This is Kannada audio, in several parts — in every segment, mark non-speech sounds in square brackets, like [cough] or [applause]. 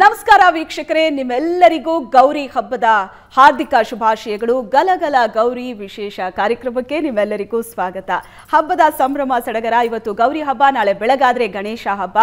ನಮಸ್ಕಾರ ವೀಕ್ಷಕರೇ ನಿಮ್ಮೆಲ್ಲರಿಗೂ ಗೌರಿ ಹಬ್ಬದ ಹಾರ್ದಿಕ ಶುಭಾಶಯಗಳು ಗಲಗಲ ಗೌರಿ ವಿಶೇಷ ಕಾರ್ಯಕ್ರಮಕ್ಕೆ ನಿಮ್ಮೆಲ್ಲರಿಗೂ ಸ್ವಾಗತ ಹಬ್ಬದ ಸಂಭ್ರಮ ಸಡಗರ ಇವತ್ತು ಗೌರಿ ಹಬ್ಬ ನಾಳೆ ಬೆಳಗಾದ್ರೆ ಗಣೇಶ ಹಬ್ಬ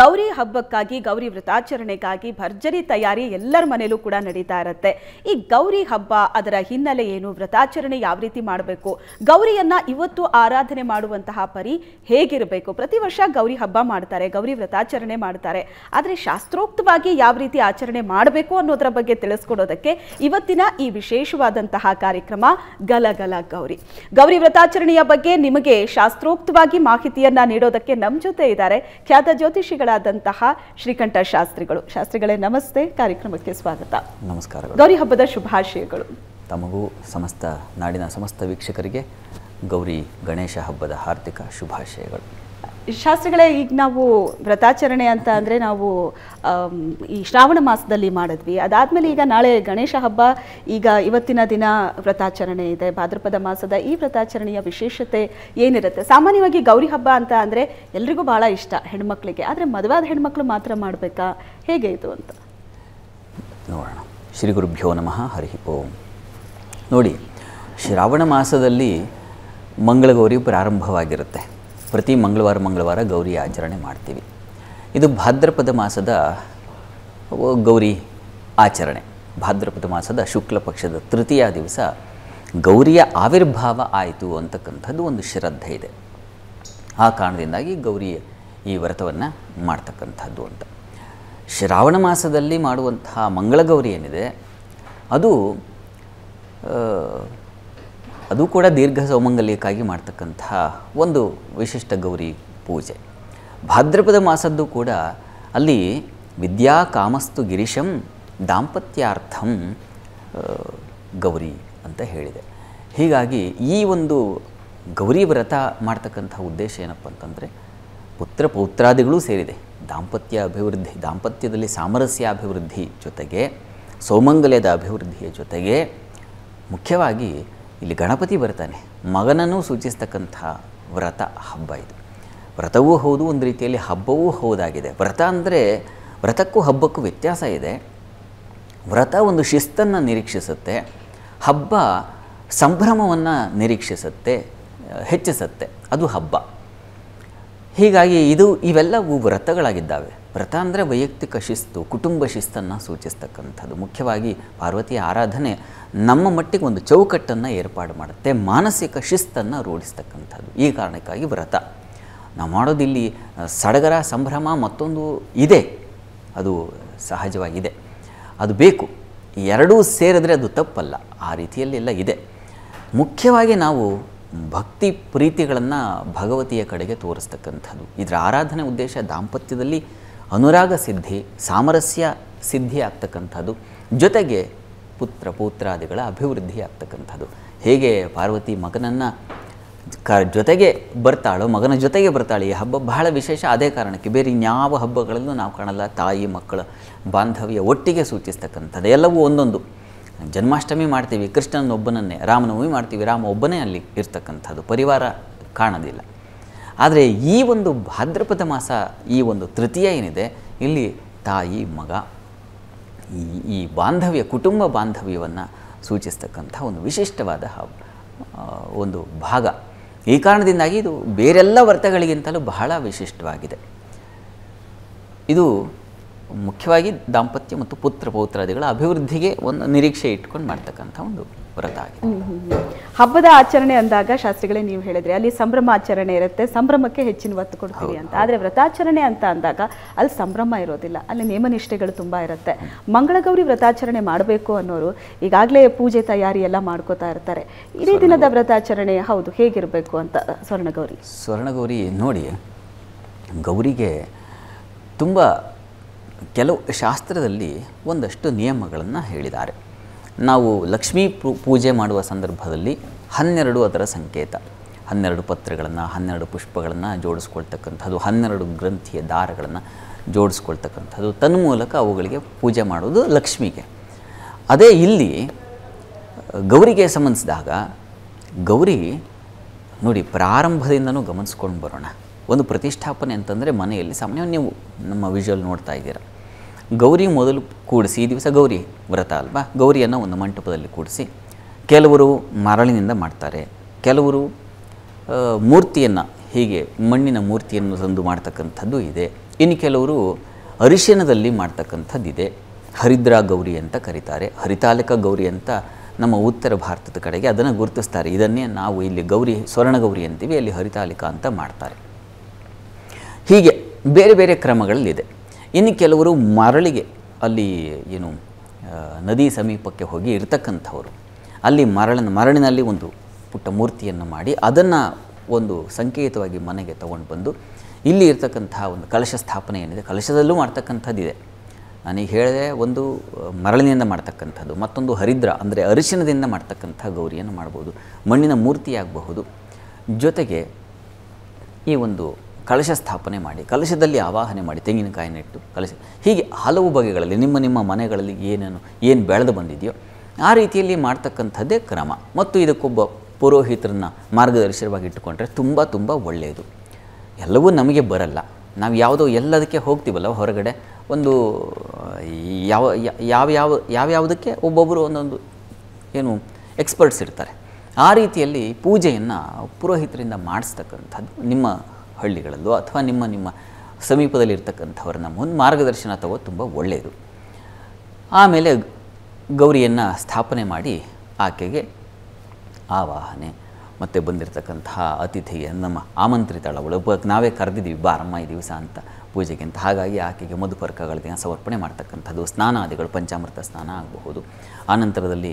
ಗೌರಿ ಹಬ್ಬಕ್ಕಾಗಿ ಗೌರಿ ವ್ರತಾಚರಣೆಗಾಗಿ ಭರ್ಜರಿ ತಯಾರಿ ಎಲ್ಲರ ಮನೆಯಲ್ಲೂ ಕೂಡ ನಡೀತಾ ಇರುತ್ತೆ ಈ ಗೌರಿ ಹಬ್ಬ ಅದರ ಹಿನ್ನೆಲೆ ಏನು ವ್ರತಾಚರಣೆ ಯಾವ ರೀತಿ ಮಾಡಬೇಕು ಗೌರಿಯನ್ನ ಇವತ್ತು ಆರಾಧನೆ ಮಾಡುವಂತಹ ಪರಿ ಹೇಗಿರಬೇಕು ಪ್ರತಿ ವರ್ಷ ಗೌರಿ ಹಬ್ಬ ಮಾಡ್ತಾರೆ ಗೌರಿ ವ್ರತಾಚರಣೆ ಮಾಡ್ತಾರೆ ಆದರೆ ಶಾಸ್ತ್ರೋಕ್ತವಾಗಿ ಯಾವ ರೀತಿ ಆಚರಣೆ ಮಾಡಬೇಕು ಅನ್ನೋದರ ಬಗ್ಗೆ ತಿಳಿಸ್ಕೊಡೋದಕ್ಕೆ ಇವತ್ತಿನ ಈ ವಿಶೇಷವಾದಂತಹ ಕಾರ್ಯಕ್ರಮ ಗಲಗಲ ಗೌರಿ ಗೌರಿ ವ್ರತಾಚರಣೆಯ ಬಗ್ಗೆ ನಿಮಗೆ ಶಾಸ್ತ್ರೋಕ್ತವಾಗಿ ಮಾಹಿತಿಯನ್ನ ನೀಡೋದಕ್ಕೆ ನಮ್ಮ ಜೊತೆ ಇದ್ದಾರೆ ಖ್ಯಾತ ಜ್ಯೋತಿಷಿಗಳಾದಂತಹ ಶ್ರೀಕಂಠ ಶಾಸ್ತ್ರಿಗಳು ಶಾಸ್ತ್ರಿಗಳೇ ನಮಸ್ತೆ ಕಾರ್ಯಕ್ರಮಕ್ಕೆ ಸ್ವಾಗತ ನಮಸ್ಕಾರ ಗೌರಿ ಹಬ್ಬದ ಶುಭಾಶಯಗಳು ತಮಗೂ ಸಮಸ್ತ ನಾಡಿನ ಸಮಸ್ತ ವೀಕ್ಷಕರಿಗೆ ಗೌರಿ ಗಣೇಶ ಹಬ್ಬದ ಹಾರ್ದಿಕ ಶುಭಾಶಯಗಳು ಶಾಸ್ತ್ರಗಳೇ ಈಗ ನಾವು ವ್ರತಾಚರಣೆ ಅಂತ ಅಂದರೆ ನಾವು ಈ ಶ್ರಾವಣ ಮಾಸದಲ್ಲಿ ಮಾಡಿದ್ವಿ ಅದಾದಮೇಲೆ ಈಗ ನಾಳೆ ಗಣೇಶ ಹಬ್ಬ ಈಗ ಇವತ್ತಿನ ದಿನ ವ್ರತಾಚರಣೆ ಇದೆ ಭಾದ್ರಪದ ಮಾಸದ ಈ ವ್ರತಾಚರಣೆಯ ವಿಶೇಷತೆ ಏನಿರುತ್ತೆ ಸಾಮಾನ್ಯವಾಗಿ ಗೌರಿ ಹಬ್ಬ ಅಂತ ಅಂದರೆ ಎಲ್ರಿಗೂ ಭಾಳ ಇಷ್ಟ ಹೆಣ್ಮಕ್ಳಿಗೆ ಆದರೆ ಮದುವಾದ ಹೆಣ್ಮಕ್ಳು ಮಾತ್ರ ಮಾಡಬೇಕಾ ಹೇಗೆ ಇದು ಅಂತ ನೋಡೋಣ ಶ್ರೀ ಗುರುಭ್ಯೋ ನಮಃ ಹರಿ ಓಂ ನೋಡಿ ಶ್ರಾವಣ ಮಾಸದಲ್ಲಿ ಮಂಗಳಗೌರಿ ಪ್ರಾರಂಭವಾಗಿರುತ್ತೆ ಪ್ರತಿ ಮಂಗಳವಾರ ಮಂಗಳವಾರ ಗೌರಿ ಆಚರಣೆ ಮಾಡ್ತೀವಿ ಇದು ಭಾದ್ರಪದ ಮಾಸದ ಗೌರಿ ಆಚರಣೆ ಭಾದ್ರಪದ ಮಾಸದ ಶುಕ್ಲ ಪಕ್ಷದ ತೃತೀಯ ದಿವಸ ಗೌರಿಯ ಆವಿರ್ಭಾವ ಆಯಿತು ಅಂತಕ್ಕಂಥದ್ದು ಒಂದು ಶ್ರದ್ಧೆ ಇದೆ ಆ ಕಾರಣದಿಂದಾಗಿ ಗೌರಿ ಈ ವ್ರತವನ್ನು ಮಾಡ್ತಕ್ಕಂಥದ್ದು ಅಂತ ಶ್ರಾವಣ ಮಾಸದಲ್ಲಿ ಮಾಡುವಂತಹ ಗೌರಿ ಏನಿದೆ ಅದು ಅದು ಕೂಡ ದೀರ್ಘ ಸೌಮಂಗಲ್ಯಕ್ಕಾಗಿ ಮಾಡ್ತಕ್ಕಂಥ ಒಂದು ವಿಶಿಷ್ಟ ಗೌರಿ ಪೂಜೆ ಭಾದ್ರಪದ ಮಾಸದ್ದು ಕೂಡ ಅಲ್ಲಿ ವಿದ್ಯಾ ಕಾಮಸ್ತು ಗಿರೀಶಂ ದಾಂಪತ್ಯಾರ್ಥಂ ಗೌರಿ ಅಂತ ಹೇಳಿದೆ ಹೀಗಾಗಿ ಈ ಒಂದು ಗೌರಿ ವ್ರತ ಮಾಡ್ತಕ್ಕಂಥ ಉದ್ದೇಶ ಏನಪ್ಪ ಅಂತಂದರೆ ಪುತ್ರ ಪೌತ್ರಾದಿಗಳೂ ಸೇರಿದೆ ದಾಂಪತ್ಯ ಅಭಿವೃದ್ಧಿ ದಾಂಪತ್ಯದಲ್ಲಿ ಸಾಮರಸ್ಯ ಅಭಿವೃದ್ಧಿ ಜೊತೆಗೆ ಸೌಮಂಗಲ್ಯದ ಅಭಿವೃದ್ಧಿಯ ಜೊತೆಗೆ ಮುಖ್ಯವಾಗಿ ಇಲ್ಲಿ ಗಣಪತಿ ಬರ್ತಾನೆ ಮಗನನ್ನು ಸೂಚಿಸ್ತಕ್ಕಂಥ ವ್ರತ ಹಬ್ಬ ಇದು ವ್ರತವೂ ಹೌದು ಒಂದು ರೀತಿಯಲ್ಲಿ ಹಬ್ಬವೂ ಹೌದಾಗಿದೆ ವ್ರತ ಅಂದರೆ ವ್ರತಕ್ಕೂ ಹಬ್ಬಕ್ಕೂ ವ್ಯತ್ಯಾಸ ಇದೆ ವ್ರತ ಒಂದು ಶಿಸ್ತನ್ನು ನಿರೀಕ್ಷಿಸುತ್ತೆ ಹಬ್ಬ ಸಂಭ್ರಮವನ್ನು ನಿರೀಕ್ಷಿಸುತ್ತೆ ಹೆಚ್ಚಿಸುತ್ತೆ ಅದು ಹಬ್ಬ ಹೀಗಾಗಿ ಇದು ಇವೆಲ್ಲವೂ ವ್ರತಗಳಾಗಿದ್ದಾವೆ ವ್ರತ ಅಂದರೆ ವೈಯಕ್ತಿಕ ಶಿಸ್ತು ಕುಟುಂಬ ಶಿಸ್ತನ್ನು ಸೂಚಿಸ್ತಕ್ಕಂಥದ್ದು ಮುಖ್ಯವಾಗಿ ಪಾರ್ವತಿಯ ಆರಾಧನೆ ನಮ್ಮ ಮಟ್ಟಿಗೆ ಒಂದು ಚೌಕಟ್ಟನ್ನು ಏರ್ಪಾಡು ಮಾಡುತ್ತೆ ಮಾನಸಿಕ ಶಿಸ್ತನ್ನು ರೂಢಿಸ್ತಕ್ಕಂಥದ್ದು ಈ ಕಾರಣಕ್ಕಾಗಿ ವ್ರತ ನಾವು ಮಾಡೋದಿಲ್ಲಿ ಸಡಗರ ಸಂಭ್ರಮ ಮತ್ತೊಂದು ಇದೆ ಅದು ಸಹಜವಾಗಿದೆ ಅದು ಬೇಕು ಎರಡೂ ಸೇರಿದ್ರೆ ಅದು ತಪ್ಪಲ್ಲ ಆ ರೀತಿಯಲ್ಲೆಲ್ಲ ಇದೆ ಮುಖ್ಯವಾಗಿ ನಾವು ಭಕ್ತಿ ಪ್ರೀತಿಗಳನ್ನು ಭಗವತಿಯ ಕಡೆಗೆ ತೋರಿಸ್ತಕ್ಕಂಥದ್ದು ಇದರ ಆರಾಧನೆ ಉದ್ದೇಶ ದಾಂಪತ್ಯದಲ್ಲಿ ಅನುರಾಗ ಸಿದ್ಧಿ ಸಾಮರಸ್ಯ ಸಿದ್ಧಿ ಆಗ್ತಕ್ಕಂಥದ್ದು ಜೊತೆಗೆ ಪುತ್ರ ಪುತ್ರಾದಿಗಳ ಅಭಿವೃದ್ಧಿ ಆಗ್ತಕ್ಕಂಥದ್ದು ಹೇಗೆ ಪಾರ್ವತಿ ಮಗನನ್ನು ಕ ಜೊತೆಗೆ ಬರ್ತಾಳೋ ಮಗನ ಜೊತೆಗೆ ಬರ್ತಾಳೆ ಈ ಹಬ್ಬ ಬಹಳ ವಿಶೇಷ ಅದೇ ಕಾರಣಕ್ಕೆ ಬೇರೆ ಇನ್ಯಾವ ಹಬ್ಬಗಳಲ್ಲೂ ನಾವು ಕಾಣಲ್ಲ ತಾಯಿ ಮಕ್ಕಳ ಬಾಂಧವ್ಯ ಒಟ್ಟಿಗೆ ಸೂಚಿಸ್ತಕ್ಕಂಥದ್ದು ಎಲ್ಲವೂ ಒಂದೊಂದು ಜನ್ಮಾಷ್ಟಮಿ ಮಾಡ್ತೀವಿ ಕೃಷ್ಣನೊಬ್ಬನನ್ನೇ ರಾಮನವಮಿ ಮಾಡ್ತೀವಿ ರಾಮ ಒಬ್ಬನೇ ಅಲ್ಲಿ ಇರ್ತಕ್ಕಂಥದ್ದು ಪರಿವಾರ ಕಾಣೋದಿಲ್ಲ ಆದರೆ ಈ ಒಂದು ಭಾದ್ರಪದ ಮಾಸ ಈ ಒಂದು ತೃತೀಯ ಏನಿದೆ ಇಲ್ಲಿ ತಾಯಿ ಮಗ ಈ ಈ ಬಾಂಧವ್ಯ ಕುಟುಂಬ ಬಾಂಧವ್ಯವನ್ನು ಸೂಚಿಸ್ತಕ್ಕಂಥ ಒಂದು ವಿಶಿಷ್ಟವಾದ ಒಂದು ಭಾಗ ಈ ಕಾರಣದಿಂದಾಗಿ ಇದು ಬೇರೆಲ್ಲ ವರ್ತಗಳಿಗಿಂತಲೂ ಬಹಳ ವಿಶಿಷ್ಟವಾಗಿದೆ ಇದು ಮುಖ್ಯವಾಗಿ ದಾಂಪತ್ಯ ಮತ್ತು ಪುತ್ರ ಪೌತ್ರಾದಿಗಳ ಅಭಿವೃದ್ಧಿಗೆ ಒಂದು ನಿರೀಕ್ಷೆ ಇಟ್ಕೊಂಡು ಮಾಡ್ತಕ್ಕಂಥ ಒಂದು ವ್ರತ ಆಗಿದೆ ಹಬ್ಬದ ಆಚರಣೆ ಅಂದಾಗ ಶಾಸ್ತ್ರಿಗಳೇ ನೀವು ಹೇಳಿದ್ರೆ ಅಲ್ಲಿ ಸಂಭ್ರಮ ಆಚರಣೆ ಇರುತ್ತೆ ಸಂಭ್ರಮಕ್ಕೆ ಹೆಚ್ಚಿನ ಒತ್ತು ಕೊಡ್ತೀವಿ ಅಂತ ಆದರೆ ವ್ರತಾಚರಣೆ ಅಂತ ಅಂದಾಗ ಅಲ್ಲಿ ಸಂಭ್ರಮ ಇರೋದಿಲ್ಲ ಅಲ್ಲಿ ನೇಮನಿಷ್ಠೆಗಳು ತುಂಬ ಇರುತ್ತೆ ಮಂಗಳಗೌರಿ ವ್ರತಾಚರಣೆ ಮಾಡಬೇಕು ಅನ್ನೋರು ಈಗಾಗಲೇ ಪೂಜೆ ತಯಾರಿ ಎಲ್ಲ ಮಾಡ್ಕೋತಾ ಇರ್ತಾರೆ ಇಡೀ ದಿನದ ವ್ರತಾಚರಣೆ ಹೌದು ಹೇಗಿರಬೇಕು ಅಂತ ಸ್ವರ್ಣಗೌರಿ ಸ್ವರ್ಣಗೌರಿ ನೋಡಿ ಗೌರಿಗೆ ತುಂಬ ಕೆಲವು ಶಾಸ್ತ್ರದಲ್ಲಿ ಒಂದಷ್ಟು ನಿಯಮಗಳನ್ನು ಹೇಳಿದ್ದಾರೆ ನಾವು ಲಕ್ಷ್ಮೀ ಪೂಜೆ ಮಾಡುವ ಸಂದರ್ಭದಲ್ಲಿ ಹನ್ನೆರಡು ಅದರ ಸಂಕೇತ ಹನ್ನೆರಡು ಪತ್ರಗಳನ್ನು ಹನ್ನೆರಡು ಪುಷ್ಪಗಳನ್ನು ಜೋಡಿಸ್ಕೊಳ್ತಕ್ಕಂಥದ್ದು ಹನ್ನೆರಡು ಗ್ರಂಥಿಯ ದಾರಗಳನ್ನು ಜೋಡಿಸ್ಕೊಳ್ತಕ್ಕಂಥದ್ದು ತನ್ಮೂಲಕ ಅವುಗಳಿಗೆ ಪೂಜೆ ಮಾಡುವುದು ಲಕ್ಷ್ಮಿಗೆ ಅದೇ ಇಲ್ಲಿ ಗೌರಿಗೆ ಸಂಬಂಧಿಸಿದಾಗ ಗೌರಿ ನೋಡಿ ಪ್ರಾರಂಭದಿಂದನೂ ಗಮನಿಸ್ಕೊಂಡು ಬರೋಣ ಒಂದು ಪ್ರತಿಷ್ಠಾಪನೆ ಅಂತಂದರೆ ಮನೆಯಲ್ಲಿ ಸಾಮಾನ್ಯವಾಗಿ ನೀವು ನಮ್ಮ ವಿಜುವಲ್ ನೋಡ್ತಾ ಇದ್ದೀರ ಗೌರಿ ಮೊದಲು ಕೂಡಿಸಿ ಈ ದಿವಸ ಗೌರಿ ವ್ರತ ಅಲ್ವಾ ಗೌರಿಯನ್ನು ಒಂದು ಮಂಟಪದಲ್ಲಿ ಕೂಡಿಸಿ ಕೆಲವರು ಮರಳಿನಿಂದ ಮಾಡ್ತಾರೆ ಕೆಲವರು ಮೂರ್ತಿಯನ್ನು ಹೀಗೆ ಮಣ್ಣಿನ ಮೂರ್ತಿಯನ್ನು ತಂದು ಮಾಡ್ತಕ್ಕಂಥದ್ದು ಇದೆ ಇನ್ನು ಕೆಲವರು ಅರಿಶಿನದಲ್ಲಿ ಇದೆ ಹರಿದ್ರಾ ಗೌರಿ ಅಂತ ಕರೀತಾರೆ ಹರಿತಾಲಿಕ ಗೌರಿ ಅಂತ ನಮ್ಮ ಉತ್ತರ ಭಾರತದ ಕಡೆಗೆ ಅದನ್ನು ಗುರುತಿಸ್ತಾರೆ ಇದನ್ನೇ ನಾವು ಇಲ್ಲಿ ಗೌರಿ ಸ್ವರ್ಣಗೌರಿ ಅಂತೀವಿ ಅಲ್ಲಿ ಹರಿತಾಲಿಕ ಅಂತ ಮಾಡ್ತಾರೆ ಹೀಗೆ ಬೇರೆ ಬೇರೆ ಕ್ರಮಗಳಲ್ಲಿದೆ ಇನ್ನು ಕೆಲವರು ಮರಳಿಗೆ ಅಲ್ಲಿ ಏನು ನದಿ ಸಮೀಪಕ್ಕೆ ಹೋಗಿ ಇರ್ತಕ್ಕಂಥವರು ಅಲ್ಲಿ ಮರಳನ್ನು ಮರಳಿನಲ್ಲಿ ಒಂದು ಪುಟ್ಟ ಮೂರ್ತಿಯನ್ನು ಮಾಡಿ ಅದನ್ನು ಒಂದು ಸಂಕೇತವಾಗಿ ಮನೆಗೆ ತಗೊಂಡು ಬಂದು ಇಲ್ಲಿ ಇರ್ತಕ್ಕಂಥ ಒಂದು ಕಲಶ ಸ್ಥಾಪನೆ ಏನಿದೆ ಕಲಶದಲ್ಲೂ ಮಾಡ್ತಕ್ಕಂಥದ್ದಿದೆ ನಾನೀಗ ಹೇಳಿದೆ ಒಂದು ಮರಳಿನಿಂದ ಮಾಡ್ತಕ್ಕಂಥದ್ದು ಮತ್ತೊಂದು ಹರಿದ್ರ ಅಂದರೆ ಅರಿಶಿನದಿಂದ ಮಾಡ್ತಕ್ಕಂಥ ಗೌರಿಯನ್ನು ಮಾಡ್ಬೋದು ಮಣ್ಣಿನ ಮೂರ್ತಿಯಾಗಬಹುದು ಜೊತೆಗೆ ಈ ಒಂದು ಕಲಶ ಸ್ಥಾಪನೆ ಮಾಡಿ ಕಲಶದಲ್ಲಿ ಆವಾಹನೆ ಮಾಡಿ ತೆಂಗಿನಕಾಯಿ ನೆಟ್ಟು ಕಲಶ ಹೀಗೆ ಹಲವು ಬಗೆಗಳಲ್ಲಿ ನಿಮ್ಮ ನಿಮ್ಮ ಮನೆಗಳಲ್ಲಿ ಏನೇನು ಏನು ಬೆಳೆದು ಬಂದಿದೆಯೋ ಆ ರೀತಿಯಲ್ಲಿ ಮಾಡ್ತಕ್ಕಂಥದ್ದೇ ಕ್ರಮ ಮತ್ತು ಇದಕ್ಕೊಬ್ಬ ಪುರೋಹಿತರನ್ನ ಮಾರ್ಗದರ್ಶನವಾಗಿ ಇಟ್ಟುಕೊಂಡ್ರೆ ತುಂಬ ತುಂಬ ಒಳ್ಳೆಯದು ಎಲ್ಲವೂ ನಮಗೆ ಬರಲ್ಲ ನಾವು ಯಾವುದೋ ಎಲ್ಲದಕ್ಕೆ ಹೋಗ್ತೀವಲ್ಲ ಹೊರಗಡೆ ಒಂದು ಯಾವ ಯಾವ ಯಾವ ಯಾವ್ಯಾವುದಕ್ಕೆ ಒಬ್ಬೊಬ್ಬರು ಒಂದೊಂದು ಏನು ಎಕ್ಸ್ಪರ್ಟ್ಸ್ ಇರ್ತಾರೆ ಆ ರೀತಿಯಲ್ಲಿ ಪೂಜೆಯನ್ನು ಪುರೋಹಿತರಿಂದ ಮಾಡಿಸ್ತಕ್ಕಂಥದ್ದು ನಿಮ್ಮ ಹಳ್ಳಿಗಳಲ್ಲೋ ಅಥವಾ ನಿಮ್ಮ ನಿಮ್ಮ ಸಮೀಪದಲ್ಲಿರ್ತಕ್ಕಂಥವ್ರನ್ನ ಮುಂದೆ ಮಾರ್ಗದರ್ಶನ ತಗೋ ತುಂಬ ಒಳ್ಳೆಯದು ಆಮೇಲೆ ಗೌರಿಯನ್ನು ಸ್ಥಾಪನೆ ಮಾಡಿ ಆಕೆಗೆ ಆವಾಹನೆ ಮತ್ತು ಬಂದಿರತಕ್ಕಂತಹ ಅತಿಥಿಯ ನಮ್ಮ ಆಮಂತ್ರಿತಳ ಒಳಗೆ ನಾವೇ ಕರೆದಿದ್ದೀವಿ ಬಾರಮ್ಮ ಈ ದಿವಸ ಅಂತ ಪೂಜೆಗೆ ಅಂತ ಹಾಗಾಗಿ ಆಕೆಗೆ ಮಧುಪರ್ಕಗಳ ದಿನ ಸಮರ್ಪಣೆ ಮಾಡ್ತಕ್ಕಂಥದ್ದು ಸ್ನಾನಾದಿಗಳು ಪಂಚಾಮೃತ ಸ್ನಾನ ಆಗಬಹುದು ಆನಂತರದಲ್ಲಿ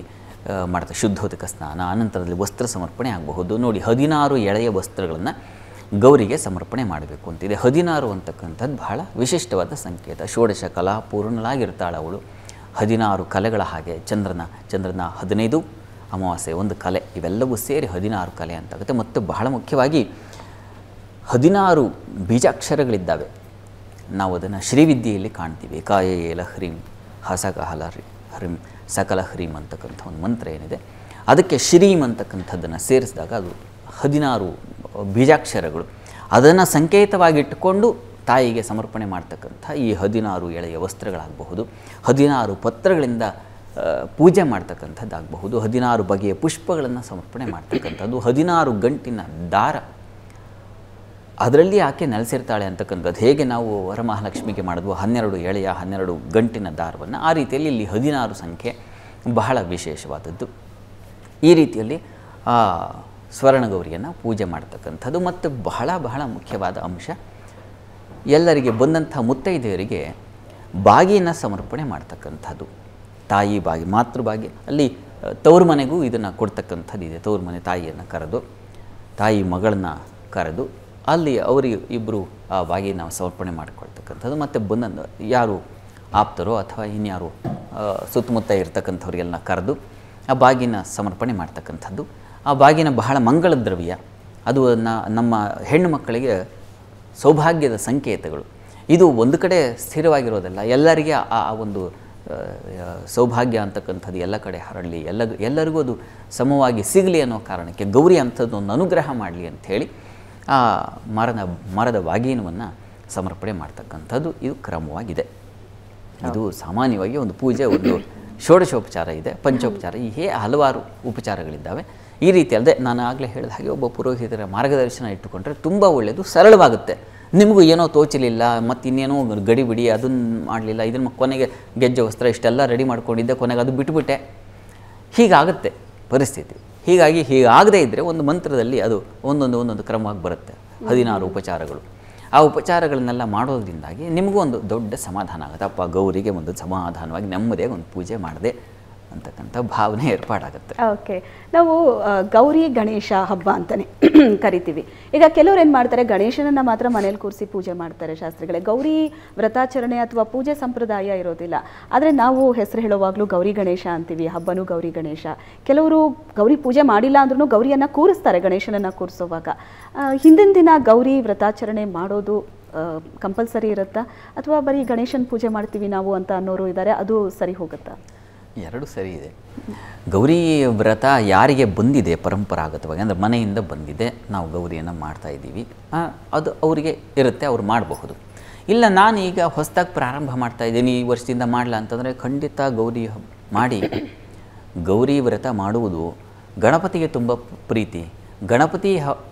ಮಾಡ್ತಾ ಶುದ್ಧೋದಕ ಸ್ನಾನ ಆನಂತರದಲ್ಲಿ ವಸ್ತ್ರ ಸಮರ್ಪಣೆ ಆಗಬಹುದು ನೋಡಿ ಹದಿನಾರು ಎಳೆಯ ವಸ್ತ್ರಗಳನ್ನು ಗೌರಿಗೆ ಸಮರ್ಪಣೆ ಮಾಡಬೇಕು ಅಂತಿದೆ ಹದಿನಾರು ಅಂತಕ್ಕಂಥದ್ದು ಬಹಳ ವಿಶಿಷ್ಟವಾದ ಸಂಕೇತ ಷೋಡಶ ಕಲಾ ಪೂರ್ಣಳಾಗಿರ್ತಾಳೆ ಅವಳು ಹದಿನಾರು ಕಲೆಗಳ ಹಾಗೆ ಚಂದ್ರನ ಚಂದ್ರನ ಹದಿನೈದು ಅಮಾವಾಸ್ಯೆ ಒಂದು ಕಲೆ ಇವೆಲ್ಲವೂ ಸೇರಿ ಹದಿನಾರು ಕಲೆ ಅಂತಾಗುತ್ತೆ ಮತ್ತು ಬಹಳ ಮುಖ್ಯವಾಗಿ ಹದಿನಾರು ಬೀಜಾಕ್ಷರಗಳಿದ್ದಾವೆ ನಾವು ಅದನ್ನು ಶ್ರೀವಿದ್ಯೆಯಲ್ಲಿ ಕಾಣ್ತೀವಿ ಕಾಯೇಲ ಹ್ರೀಂ ಹಸಕಹಲ ಹ್ರೀಂ ಸಕಲ ಹ್ರೀಂ ಅಂತಕ್ಕಂಥ ಒಂದು ಮಂತ್ರ ಏನಿದೆ ಅದಕ್ಕೆ ಶ್ರೀಮ್ ಅಂತಕ್ಕಂಥದ್ದನ್ನು ಸೇರಿಸಿದಾಗ ಅದು ಹದಿನಾರು ಬೀಜಾಕ್ಷರಗಳು ಅದನ್ನು ಸಂಕೇತವಾಗಿಟ್ಟುಕೊಂಡು ತಾಯಿಗೆ ಸಮರ್ಪಣೆ ಮಾಡ್ತಕ್ಕಂಥ ಈ ಹದಿನಾರು ಎಳೆಯ ವಸ್ತ್ರಗಳಾಗಬಹುದು ಹದಿನಾರು ಪತ್ರಗಳಿಂದ ಪೂಜೆ ಮಾಡ್ತಕ್ಕಂಥದ್ದಾಗಬಹುದು ಹದಿನಾರು ಬಗೆಯ ಪುಷ್ಪಗಳನ್ನು ಸಮರ್ಪಣೆ ಮಾಡ್ತಕ್ಕಂಥದ್ದು ಹದಿನಾರು ಗಂಟಿನ ದಾರ ಅದರಲ್ಲಿ ಆಕೆ ನೆಲೆಸಿರ್ತಾಳೆ ಅಂತಕ್ಕಂಥದ್ದು ಹೇಗೆ ನಾವು ವರಮಹಾಲಕ್ಷ್ಮಿಗೆ ಮಾಡಿದ್ವು ಹನ್ನೆರಡು ಎಳೆಯ ಹನ್ನೆರಡು ಗಂಟಿನ ದಾರವನ್ನು ಆ ರೀತಿಯಲ್ಲಿ ಇಲ್ಲಿ ಹದಿನಾರು ಸಂಖ್ಯೆ ಬಹಳ ವಿಶೇಷವಾದದ್ದು ಈ ರೀತಿಯಲ್ಲಿ ಸ್ವರ್ಣಗೌರಿಯನ್ನು ಪೂಜೆ ಮಾಡ್ತಕ್ಕಂಥದ್ದು ಮತ್ತು ಬಹಳ ಬಹಳ ಮುಖ್ಯವಾದ ಅಂಶ ಎಲ್ಲರಿಗೆ ಬಂದಂಥ ಮುತ್ತೈದೆಯರಿಗೆ ಬಾಗಿನ ಸಮರ್ಪಣೆ ಮಾಡ್ತಕ್ಕಂಥದ್ದು ತಾಯಿ ಬಾಗಿ ಮಾತೃಭಾಗಿ ಅಲ್ಲಿ ತವ್ರು ಮನೆಗೂ ಇದನ್ನು ಕೊಡ್ತಕ್ಕಂಥದ್ದು ಇದೆ ತವ್ರ ಮನೆ ತಾಯಿಯನ್ನು ಕರೆದು ತಾಯಿ ಮಗಳನ್ನ ಕರೆದು ಅಲ್ಲಿ ಅವರಿಗೆ ಇಬ್ಬರು ಆ ಬಾಗಿನ ಸಮರ್ಪಣೆ ಮಾಡಿಕೊಳ್ತಕ್ಕಂಥದ್ದು ಮತ್ತು ಬಂದ ಯಾರು ಆಪ್ತರೋ ಅಥವಾ ಇನ್ಯಾರು ಸುತ್ತಮುತ್ತ ಇರ್ತಕ್ಕಂಥವ್ರಿಗೆಲ್ಲ ಕರೆದು ಆ ಬಾಗಿನ ಸಮರ್ಪಣೆ ಮಾಡ್ತಕ್ಕಂಥದ್ದು ಆ ಬಾಗಿನ ಬಹಳ ಮಂಗಳ ದ್ರವ್ಯ ಅದು ನಮ್ಮ ಹೆಣ್ಣು ಮಕ್ಕಳಿಗೆ ಸೌಭಾಗ್ಯದ ಸಂಕೇತಗಳು ಇದು ಒಂದು ಕಡೆ ಸ್ಥಿರವಾಗಿರೋದಲ್ಲ ಎಲ್ಲರಿಗೆ ಆ ಒಂದು ಸೌಭಾಗ್ಯ ಅಂತಕ್ಕಂಥದ್ದು ಎಲ್ಲ ಕಡೆ ಹರಡಲಿ ಎಲ್ಲ ಎಲ್ಲರಿಗೂ ಅದು ಸಮವಾಗಿ ಸಿಗಲಿ ಅನ್ನೋ ಕಾರಣಕ್ಕೆ ಗೌರಿ ಅಂಥದ್ದೊಂದು ಅನುಗ್ರಹ ಮಾಡಲಿ ಅಂಥೇಳಿ ಆ ಮರದ ಮರದ ಬಾಗಿನವನ್ನು ಸಮರ್ಪಣೆ ಮಾಡ್ತಕ್ಕಂಥದ್ದು ಇದು ಕ್ರಮವಾಗಿದೆ ಇದು ಸಾಮಾನ್ಯವಾಗಿ ಒಂದು ಪೂಜೆ ಒಂದು ಷೋಡಶೋಪಚಾರ ಇದೆ ಪಂಚೋಪಚಾರ ಹೀಗೆ ಹಲವಾರು ಉಪಚಾರಗಳಿದ್ದಾವೆ ಈ ರೀತಿ ಅಲ್ಲದೆ ನಾನು ಆಗಲೇ ಹೇಳಿದ ಹಾಗೆ ಒಬ್ಬ ಪುರೋಹಿತರ ಮಾರ್ಗದರ್ಶನ ಇಟ್ಟುಕೊಂಡ್ರೆ ತುಂಬ ಒಳ್ಳೆಯದು ಸರಳವಾಗುತ್ತೆ ನಿಮಗೂ ಏನೋ ತೋಚಲಿಲ್ಲ ಮತ್ತು ಇನ್ನೇನೋ ಬಿಡಿ ಅದನ್ನು ಮಾಡಲಿಲ್ಲ ಇದನ್ನು ಕೊನೆಗೆ ಗೆಜ್ಜೆ ವಸ್ತ್ರ ಇಷ್ಟೆಲ್ಲ ರೆಡಿ ಮಾಡ್ಕೊಂಡಿದ್ದೆ ಕೊನೆಗೆ ಅದು ಬಿಟ್ಬಿಟ್ಟೆ ಹೀಗಾಗುತ್ತೆ ಪರಿಸ್ಥಿತಿ ಹೀಗಾಗಿ ಹೀಗಾಗದೇ ಇದ್ದರೆ ಒಂದು ಮಂತ್ರದಲ್ಲಿ ಅದು ಒಂದೊಂದು ಒಂದೊಂದು ಕ್ರಮವಾಗಿ ಬರುತ್ತೆ ಹದಿನಾರು ಉಪಚಾರಗಳು ಆ ಉಪಚಾರಗಳನ್ನೆಲ್ಲ ಮಾಡೋದ್ರಿಂದಾಗಿ ನಿಮಗೂ ಒಂದು ದೊಡ್ಡ ಸಮಾಧಾನ ಆಗುತ್ತೆ ಅಪ್ಪ ಗೌರಿಗೆ ಒಂದು ಸಮಾಧಾನವಾಗಿ ನೆಮ್ಮದಿಯಾಗಿ ಒಂದು ಪೂಜೆ ಮಾಡದೆ ಅಂತಕ್ಕಂಥ ಭಾವನೆ ಏರ್ಪಾಡಾಗುತ್ತೆ ಓಕೆ ನಾವು ಗೌರಿ ಗಣೇಶ ಹಬ್ಬ ಅಂತಲೇ [clears throat] ಕರಿತೀವಿ ಈಗ ಕೆಲವ್ರು ಏನು ಮಾಡ್ತಾರೆ ಗಣೇಶನನ್ನು ಮಾತ್ರ ಮನೇಲಿ ಕೂರಿಸಿ ಪೂಜೆ ಮಾಡ್ತಾರೆ ಶಾಸ್ತ್ರಿಗಳೇ ಗೌರಿ ವ್ರತಾಚರಣೆ ಅಥವಾ ಪೂಜೆ ಸಂಪ್ರದಾಯ ಇರೋದಿಲ್ಲ ಆದರೆ ನಾವು ಹೆಸರು ಹೇಳುವಾಗಲೂ ಗೌರಿ ಗಣೇಶ ಅಂತೀವಿ ಹಬ್ಬನೂ ಗೌರಿ ಗಣೇಶ ಕೆಲವರು ಗೌರಿ ಪೂಜೆ ಮಾಡಿಲ್ಲ ಅಂದ್ರೂ ಗೌರಿಯನ್ನು ಕೂರಿಸ್ತಾರೆ ಗಣೇಶನನ್ನು ಕೂರಿಸೋವಾಗ ಹಿಂದಿನ ದಿನ ಗೌರಿ ವ್ರತಾಚರಣೆ ಮಾಡೋದು ಕಂಪಲ್ಸರಿ ಇರುತ್ತಾ ಅಥವಾ ಬರೀ ಗಣೇಶನ ಪೂಜೆ ಮಾಡ್ತೀವಿ ನಾವು ಅಂತ ಅನ್ನೋರು ಇದ್ದಾರೆ ಅದು ಸರಿ ಹೋಗುತ್ತಾ ಎರಡು ಸರಿ ಇದೆ ಗೌರಿ ವ್ರತ ಯಾರಿಗೆ ಬಂದಿದೆ ಪರಂಪರಾಗತವಾಗಿ ಅಂದರೆ ಮನೆಯಿಂದ ಬಂದಿದೆ ನಾವು ಗೌರಿಯನ್ನು ಮಾಡ್ತಾ ಇದ್ದೀವಿ ಅದು ಅವರಿಗೆ ಇರುತ್ತೆ ಅವ್ರು ಮಾಡಬಹುದು ಇಲ್ಲ ನಾನು ಈಗ ಹೊಸದಾಗಿ ಪ್ರಾರಂಭ ಮಾಡ್ತಾ ಇದ್ದೀನಿ ಈ ವರ್ಷದಿಂದ ಮಾಡಲ್ಲ ಅಂತಂದರೆ ಖಂಡಿತ ಗೌರಿ ಮಾಡಿ ಗೌರಿ ವ್ರತ ಮಾಡುವುದು ಗಣಪತಿಗೆ ತುಂಬ ಪ್ರೀತಿ ಗಣಪತಿ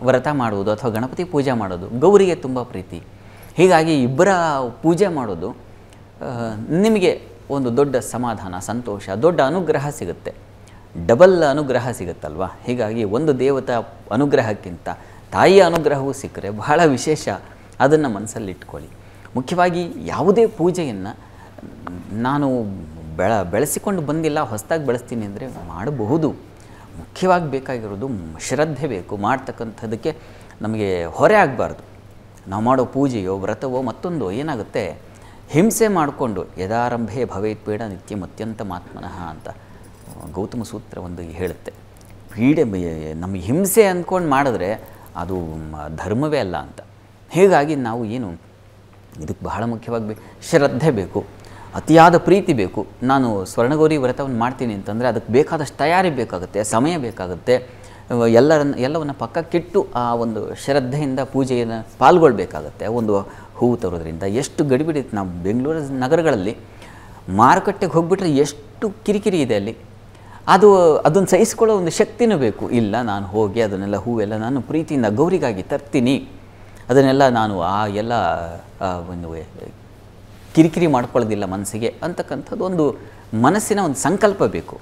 ವ್ರತ ಮಾಡುವುದು ಅಥವಾ ಗಣಪತಿ ಪೂಜೆ ಮಾಡೋದು ಗೌರಿಗೆ ತುಂಬ ಪ್ರೀತಿ ಹೀಗಾಗಿ ಇಬ್ಬರ ಪೂಜೆ ಮಾಡೋದು ನಿಮಗೆ ಒಂದು ದೊಡ್ಡ ಸಮಾಧಾನ ಸಂತೋಷ ದೊಡ್ಡ ಅನುಗ್ರಹ ಸಿಗುತ್ತೆ ಡಬಲ್ ಅನುಗ್ರಹ ಸಿಗುತ್ತಲ್ವ ಹೀಗಾಗಿ ಒಂದು ದೇವತಾ ಅನುಗ್ರಹಕ್ಕಿಂತ ತಾಯಿಯ ಅನುಗ್ರಹವೂ ಸಿಕ್ಕರೆ ಬಹಳ ವಿಶೇಷ ಅದನ್ನು ಮನಸ್ಸಲ್ಲಿಟ್ಕೊಳ್ಳಿ ಮುಖ್ಯವಾಗಿ ಯಾವುದೇ ಪೂಜೆಯನ್ನು ನಾನು ಬೆಳ ಬೆಳೆಸಿಕೊಂಡು ಬಂದಿಲ್ಲ ಹೊಸದಾಗಿ ಬೆಳೆಸ್ತೀನಿ ಅಂದರೆ ಮಾಡಬಹುದು ಮುಖ್ಯವಾಗಿ ಬೇಕಾಗಿರೋದು ಶ್ರದ್ಧೆ ಬೇಕು ಮಾಡ್ತಕ್ಕಂಥದ್ದಕ್ಕೆ ನಮಗೆ ಹೊರೆ ಆಗಬಾರ್ದು ನಾವು ಮಾಡೋ ಪೂಜೆಯೋ ವ್ರತವೋ ಮತ್ತೊಂದು ಏನಾಗುತ್ತೆ ಹಿಂಸೆ ಮಾಡಿಕೊಂಡು ಯದಾರಂಭೆ ಭವೇತ್ ಬೇಡ ನಿತ್ಯಂ ಮಾತ್ಮನಃ ಅಂತ ಗೌತಮ ಸೂತ್ರ ಒಂದು ಹೇಳುತ್ತೆ ಪೀಡೆ ನಮ್ಮ ಹಿಂಸೆ ಅಂದ್ಕೊಂಡು ಮಾಡಿದ್ರೆ ಅದು ಧರ್ಮವೇ ಅಲ್ಲ ಅಂತ ಹೀಗಾಗಿ ನಾವು ಏನು ಇದಕ್ಕೆ ಬಹಳ ಮುಖ್ಯವಾಗಿ ಶ್ರದ್ಧೆ ಬೇಕು ಅತಿಯಾದ ಪ್ರೀತಿ ಬೇಕು ನಾನು ಸ್ವರ್ಣಗೌರಿ ವ್ರತವನ್ನು ಮಾಡ್ತೀನಿ ಅಂತಂದರೆ ಅದಕ್ಕೆ ಬೇಕಾದಷ್ಟು ತಯಾರಿ ಬೇಕಾಗುತ್ತೆ ಸಮಯ ಬೇಕಾಗುತ್ತೆ ಎಲ್ಲರನ್ನು ಎಲ್ಲವನ್ನು ಪಕ್ಕಕ್ಕಿಟ್ಟು ಆ ಒಂದು ಶ್ರದ್ಧೆಯಿಂದ ಪೂಜೆಯನ್ನು ಪಾಲ್ಗೊಳ್ಬೇಕಾಗತ್ತೆ ಒಂದು ಹೂವು ತರೋದ್ರಿಂದ ಎಷ್ಟು ಗಡಿಬಿಡಿ ನಾವು ಬೆಂಗಳೂರು ನಗರಗಳಲ್ಲಿ ಮಾರುಕಟ್ಟೆಗೆ ಹೋಗ್ಬಿಟ್ರೆ ಎಷ್ಟು ಕಿರಿಕಿರಿ ಇದೆ ಅಲ್ಲಿ ಅದು ಅದನ್ನು ಸಹಿಸ್ಕೊಳ್ಳೋ ಒಂದು ಶಕ್ತಿನೂ ಬೇಕು ಇಲ್ಲ ನಾನು ಹೋಗಿ ಅದನ್ನೆಲ್ಲ ಹೂವೆಲ್ಲ ನಾನು ಪ್ರೀತಿಯಿಂದ ಗೌರಿಗಾಗಿ ತರ್ತೀನಿ ಅದನ್ನೆಲ್ಲ ನಾನು ಆ ಎಲ್ಲ ಒಂದು ಕಿರಿಕಿರಿ ಮಾಡ್ಕೊಳ್ಳೋದಿಲ್ಲ ಮನಸ್ಸಿಗೆ ಅಂತಕ್ಕಂಥದ್ದು ಒಂದು ಮನಸ್ಸಿನ ಒಂದು ಸಂಕಲ್ಪ ಬೇಕು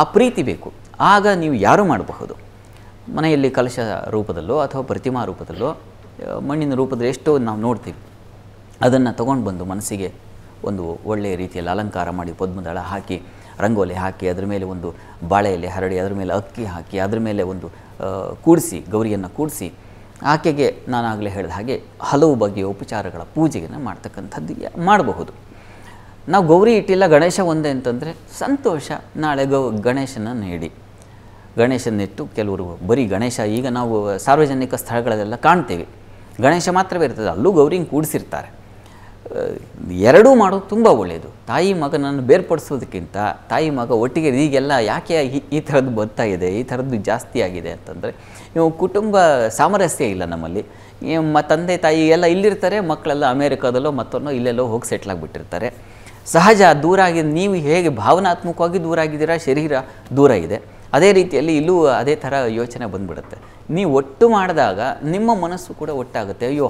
ಆ ಪ್ರೀತಿ ಬೇಕು ಆಗ ನೀವು ಯಾರೂ ಮಾಡಬಹುದು ಮನೆಯಲ್ಲಿ ಕಲಶ ರೂಪದಲ್ಲೋ ಅಥವಾ ಪ್ರತಿಮಾ ರೂಪದಲ್ಲೋ ಮಣ್ಣಿನ ರೂಪದಲ್ಲಿ ಎಷ್ಟೋ ನಾವು ನೋಡ್ತೀವಿ ಅದನ್ನು ತಗೊಂಡು ಬಂದು ಮನಸ್ಸಿಗೆ ಒಂದು ಒಳ್ಳೆಯ ರೀತಿಯಲ್ಲಿ ಅಲಂಕಾರ ಮಾಡಿ ಪದ್ಮದಳ ಹಾಕಿ ರಂಗೋಲಿ ಹಾಕಿ ಅದರ ಮೇಲೆ ಒಂದು ಬಾಳೆಯಲ್ಲಿ ಹರಡಿ ಅದರ ಮೇಲೆ ಅಕ್ಕಿ ಹಾಕಿ ಅದರ ಮೇಲೆ ಒಂದು ಕೂಡಿಸಿ ಗೌರಿಯನ್ನು ಕೂಡಿಸಿ ಆಕೆಗೆ ನಾನಾಗಲೇ ಹೇಳಿದ ಹಾಗೆ ಹಲವು ಬಗೆಯ ಉಪಚಾರಗಳ ಪೂಜೆಯನ್ನು ಮಾಡ್ತಕ್ಕಂಥದ್ದು ಮಾಡಬಹುದು ನಾವು ಗೌರಿ ಇಟ್ಟಿಲ್ಲ ಗಣೇಶ ಒಂದೇ ಅಂತಂದರೆ ಸಂತೋಷ ನಾಳೆ ಗೌ ಗಣೇಶನ ನೀಡಿ ಗಣೇಶನಿಟ್ಟು ಕೆಲವರು ಬರೀ ಗಣೇಶ ಈಗ ನಾವು ಸಾರ್ವಜನಿಕ ಸ್ಥಳಗಳಲ್ಲೆಲ್ಲ ಕಾಣ್ತೇವೆ ಗಣೇಶ ಮಾತ್ರವೇ ಇರ್ತದೆ ಅಲ್ಲೂ ಗೌರಿ ಕೂಡಿಸಿರ್ತಾರೆ ಎರಡೂ ಮಾಡೋದು ತುಂಬ ಒಳ್ಳೆಯದು ತಾಯಿ ಮಗನನ್ನು ಬೇರ್ಪಡಿಸೋದಕ್ಕಿಂತ ತಾಯಿ ಮಗ ಒಟ್ಟಿಗೆ ಈಗೆಲ್ಲ ಯಾಕೆ ಈ ಥರದ್ದು ಬರ್ತಾ ಇದೆ ಈ ಥರದ್ದು ಜಾಸ್ತಿ ಆಗಿದೆ ಅಂತಂದರೆ ನೀವು ಕುಟುಂಬ ಸಾಮರಸ್ಯ ಇಲ್ಲ ನಮ್ಮಲ್ಲಿ ಮ ತಂದೆ ತಾಯಿ ಎಲ್ಲ ಇಲ್ಲಿರ್ತಾರೆ ಮಕ್ಕಳೆಲ್ಲ ಅಮೇರಿಕಾದಲ್ಲೋ ಮತ್ತೊಂದೋ ಇಲ್ಲೆಲ್ಲೋ ಹೋಗಿ ಸೆಟ್ಲ್ ಆಗಿಬಿಟ್ಟಿರ್ತಾರೆ ಸಹಜ ದೂರ ಆಗಿ ನೀವು ಹೇಗೆ ಭಾವನಾತ್ಮಕವಾಗಿ ದೂರ ಆಗಿದ್ದೀರಾ ಶರೀರ ದೂರ ಇದೆ ಅದೇ ರೀತಿಯಲ್ಲಿ ಇಲ್ಲೂ ಅದೇ ಥರ ಯೋಚನೆ ಬಂದ್ಬಿಡುತ್ತೆ ನೀವು ಒಟ್ಟು ಮಾಡಿದಾಗ ನಿಮ್ಮ ಮನಸ್ಸು ಕೂಡ ಒಟ್ಟಾಗುತ್ತೆ ಅಯ್ಯೋ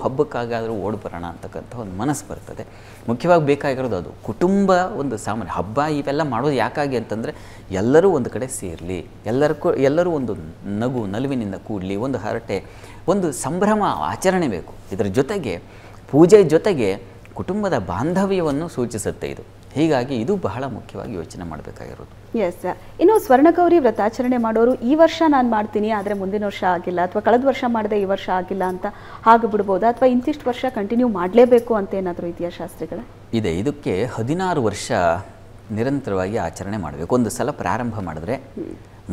ಆದರೂ ಓಡಿ ಬರೋಣ ಅಂತಕ್ಕಂಥ ಒಂದು ಮನಸ್ಸು ಬರ್ತದೆ ಮುಖ್ಯವಾಗಿ ಬೇಕಾಗಿರೋದು ಅದು ಕುಟುಂಬ ಒಂದು ಸಾಮಾನ್ಯ ಹಬ್ಬ ಇವೆಲ್ಲ ಮಾಡೋದು ಯಾಕಾಗಿ ಅಂತಂದರೆ ಎಲ್ಲರೂ ಒಂದು ಕಡೆ ಸೇರಲಿ ಎಲ್ಲರಿಗೂ ಎಲ್ಲರೂ ಒಂದು ನಗು ನಲುವಿನಿಂದ ಕೂಡಲಿ ಒಂದು ಹರಟೆ ಒಂದು ಸಂಭ್ರಮ ಆಚರಣೆ ಬೇಕು ಇದರ ಜೊತೆಗೆ ಪೂಜೆ ಜೊತೆಗೆ ಕುಟುಂಬದ ಬಾಂಧವ್ಯವನ್ನು ಸೂಚಿಸುತ್ತೆ ಇದು ಹೀಗಾಗಿ ಇದು ಬಹಳ ಮುಖ್ಯವಾಗಿ ಯೋಚನೆ ಮಾಡಬೇಕಾಗಿರೋದು ಎಸ್ ಇನ್ನು ಸ್ವರ್ಣಗೌರಿ ವ್ರತಾಚರಣೆ ಮಾಡೋರು ಈ ವರ್ಷ ನಾನು ಮಾಡ್ತೀನಿ ಆದರೆ ಮುಂದಿನ ವರ್ಷ ಆಗಿಲ್ಲ ಅಥವಾ ಕಳೆದ ವರ್ಷ ಮಾಡದೆ ಈ ವರ್ಷ ಆಗಿಲ್ಲ ಅಂತ ಆಗಿಬಿಡ್ಬೋದು ಅಥವಾ ಇಂತಿಷ್ಟು ವರ್ಷ ಕಂಟಿನ್ಯೂ ಮಾಡಲೇಬೇಕು ಅಂತ ಏನಾದರೂ ಇದೆಯಾ ಶಾಸ್ತ್ರಿಗಳ ಇದೆ ಇದಕ್ಕೆ ಹದಿನಾರು ವರ್ಷ ನಿರಂತರವಾಗಿ ಆಚರಣೆ ಮಾಡಬೇಕು ಒಂದು ಸಲ ಪ್ರಾರಂಭ ಮಾಡಿದ್ರೆ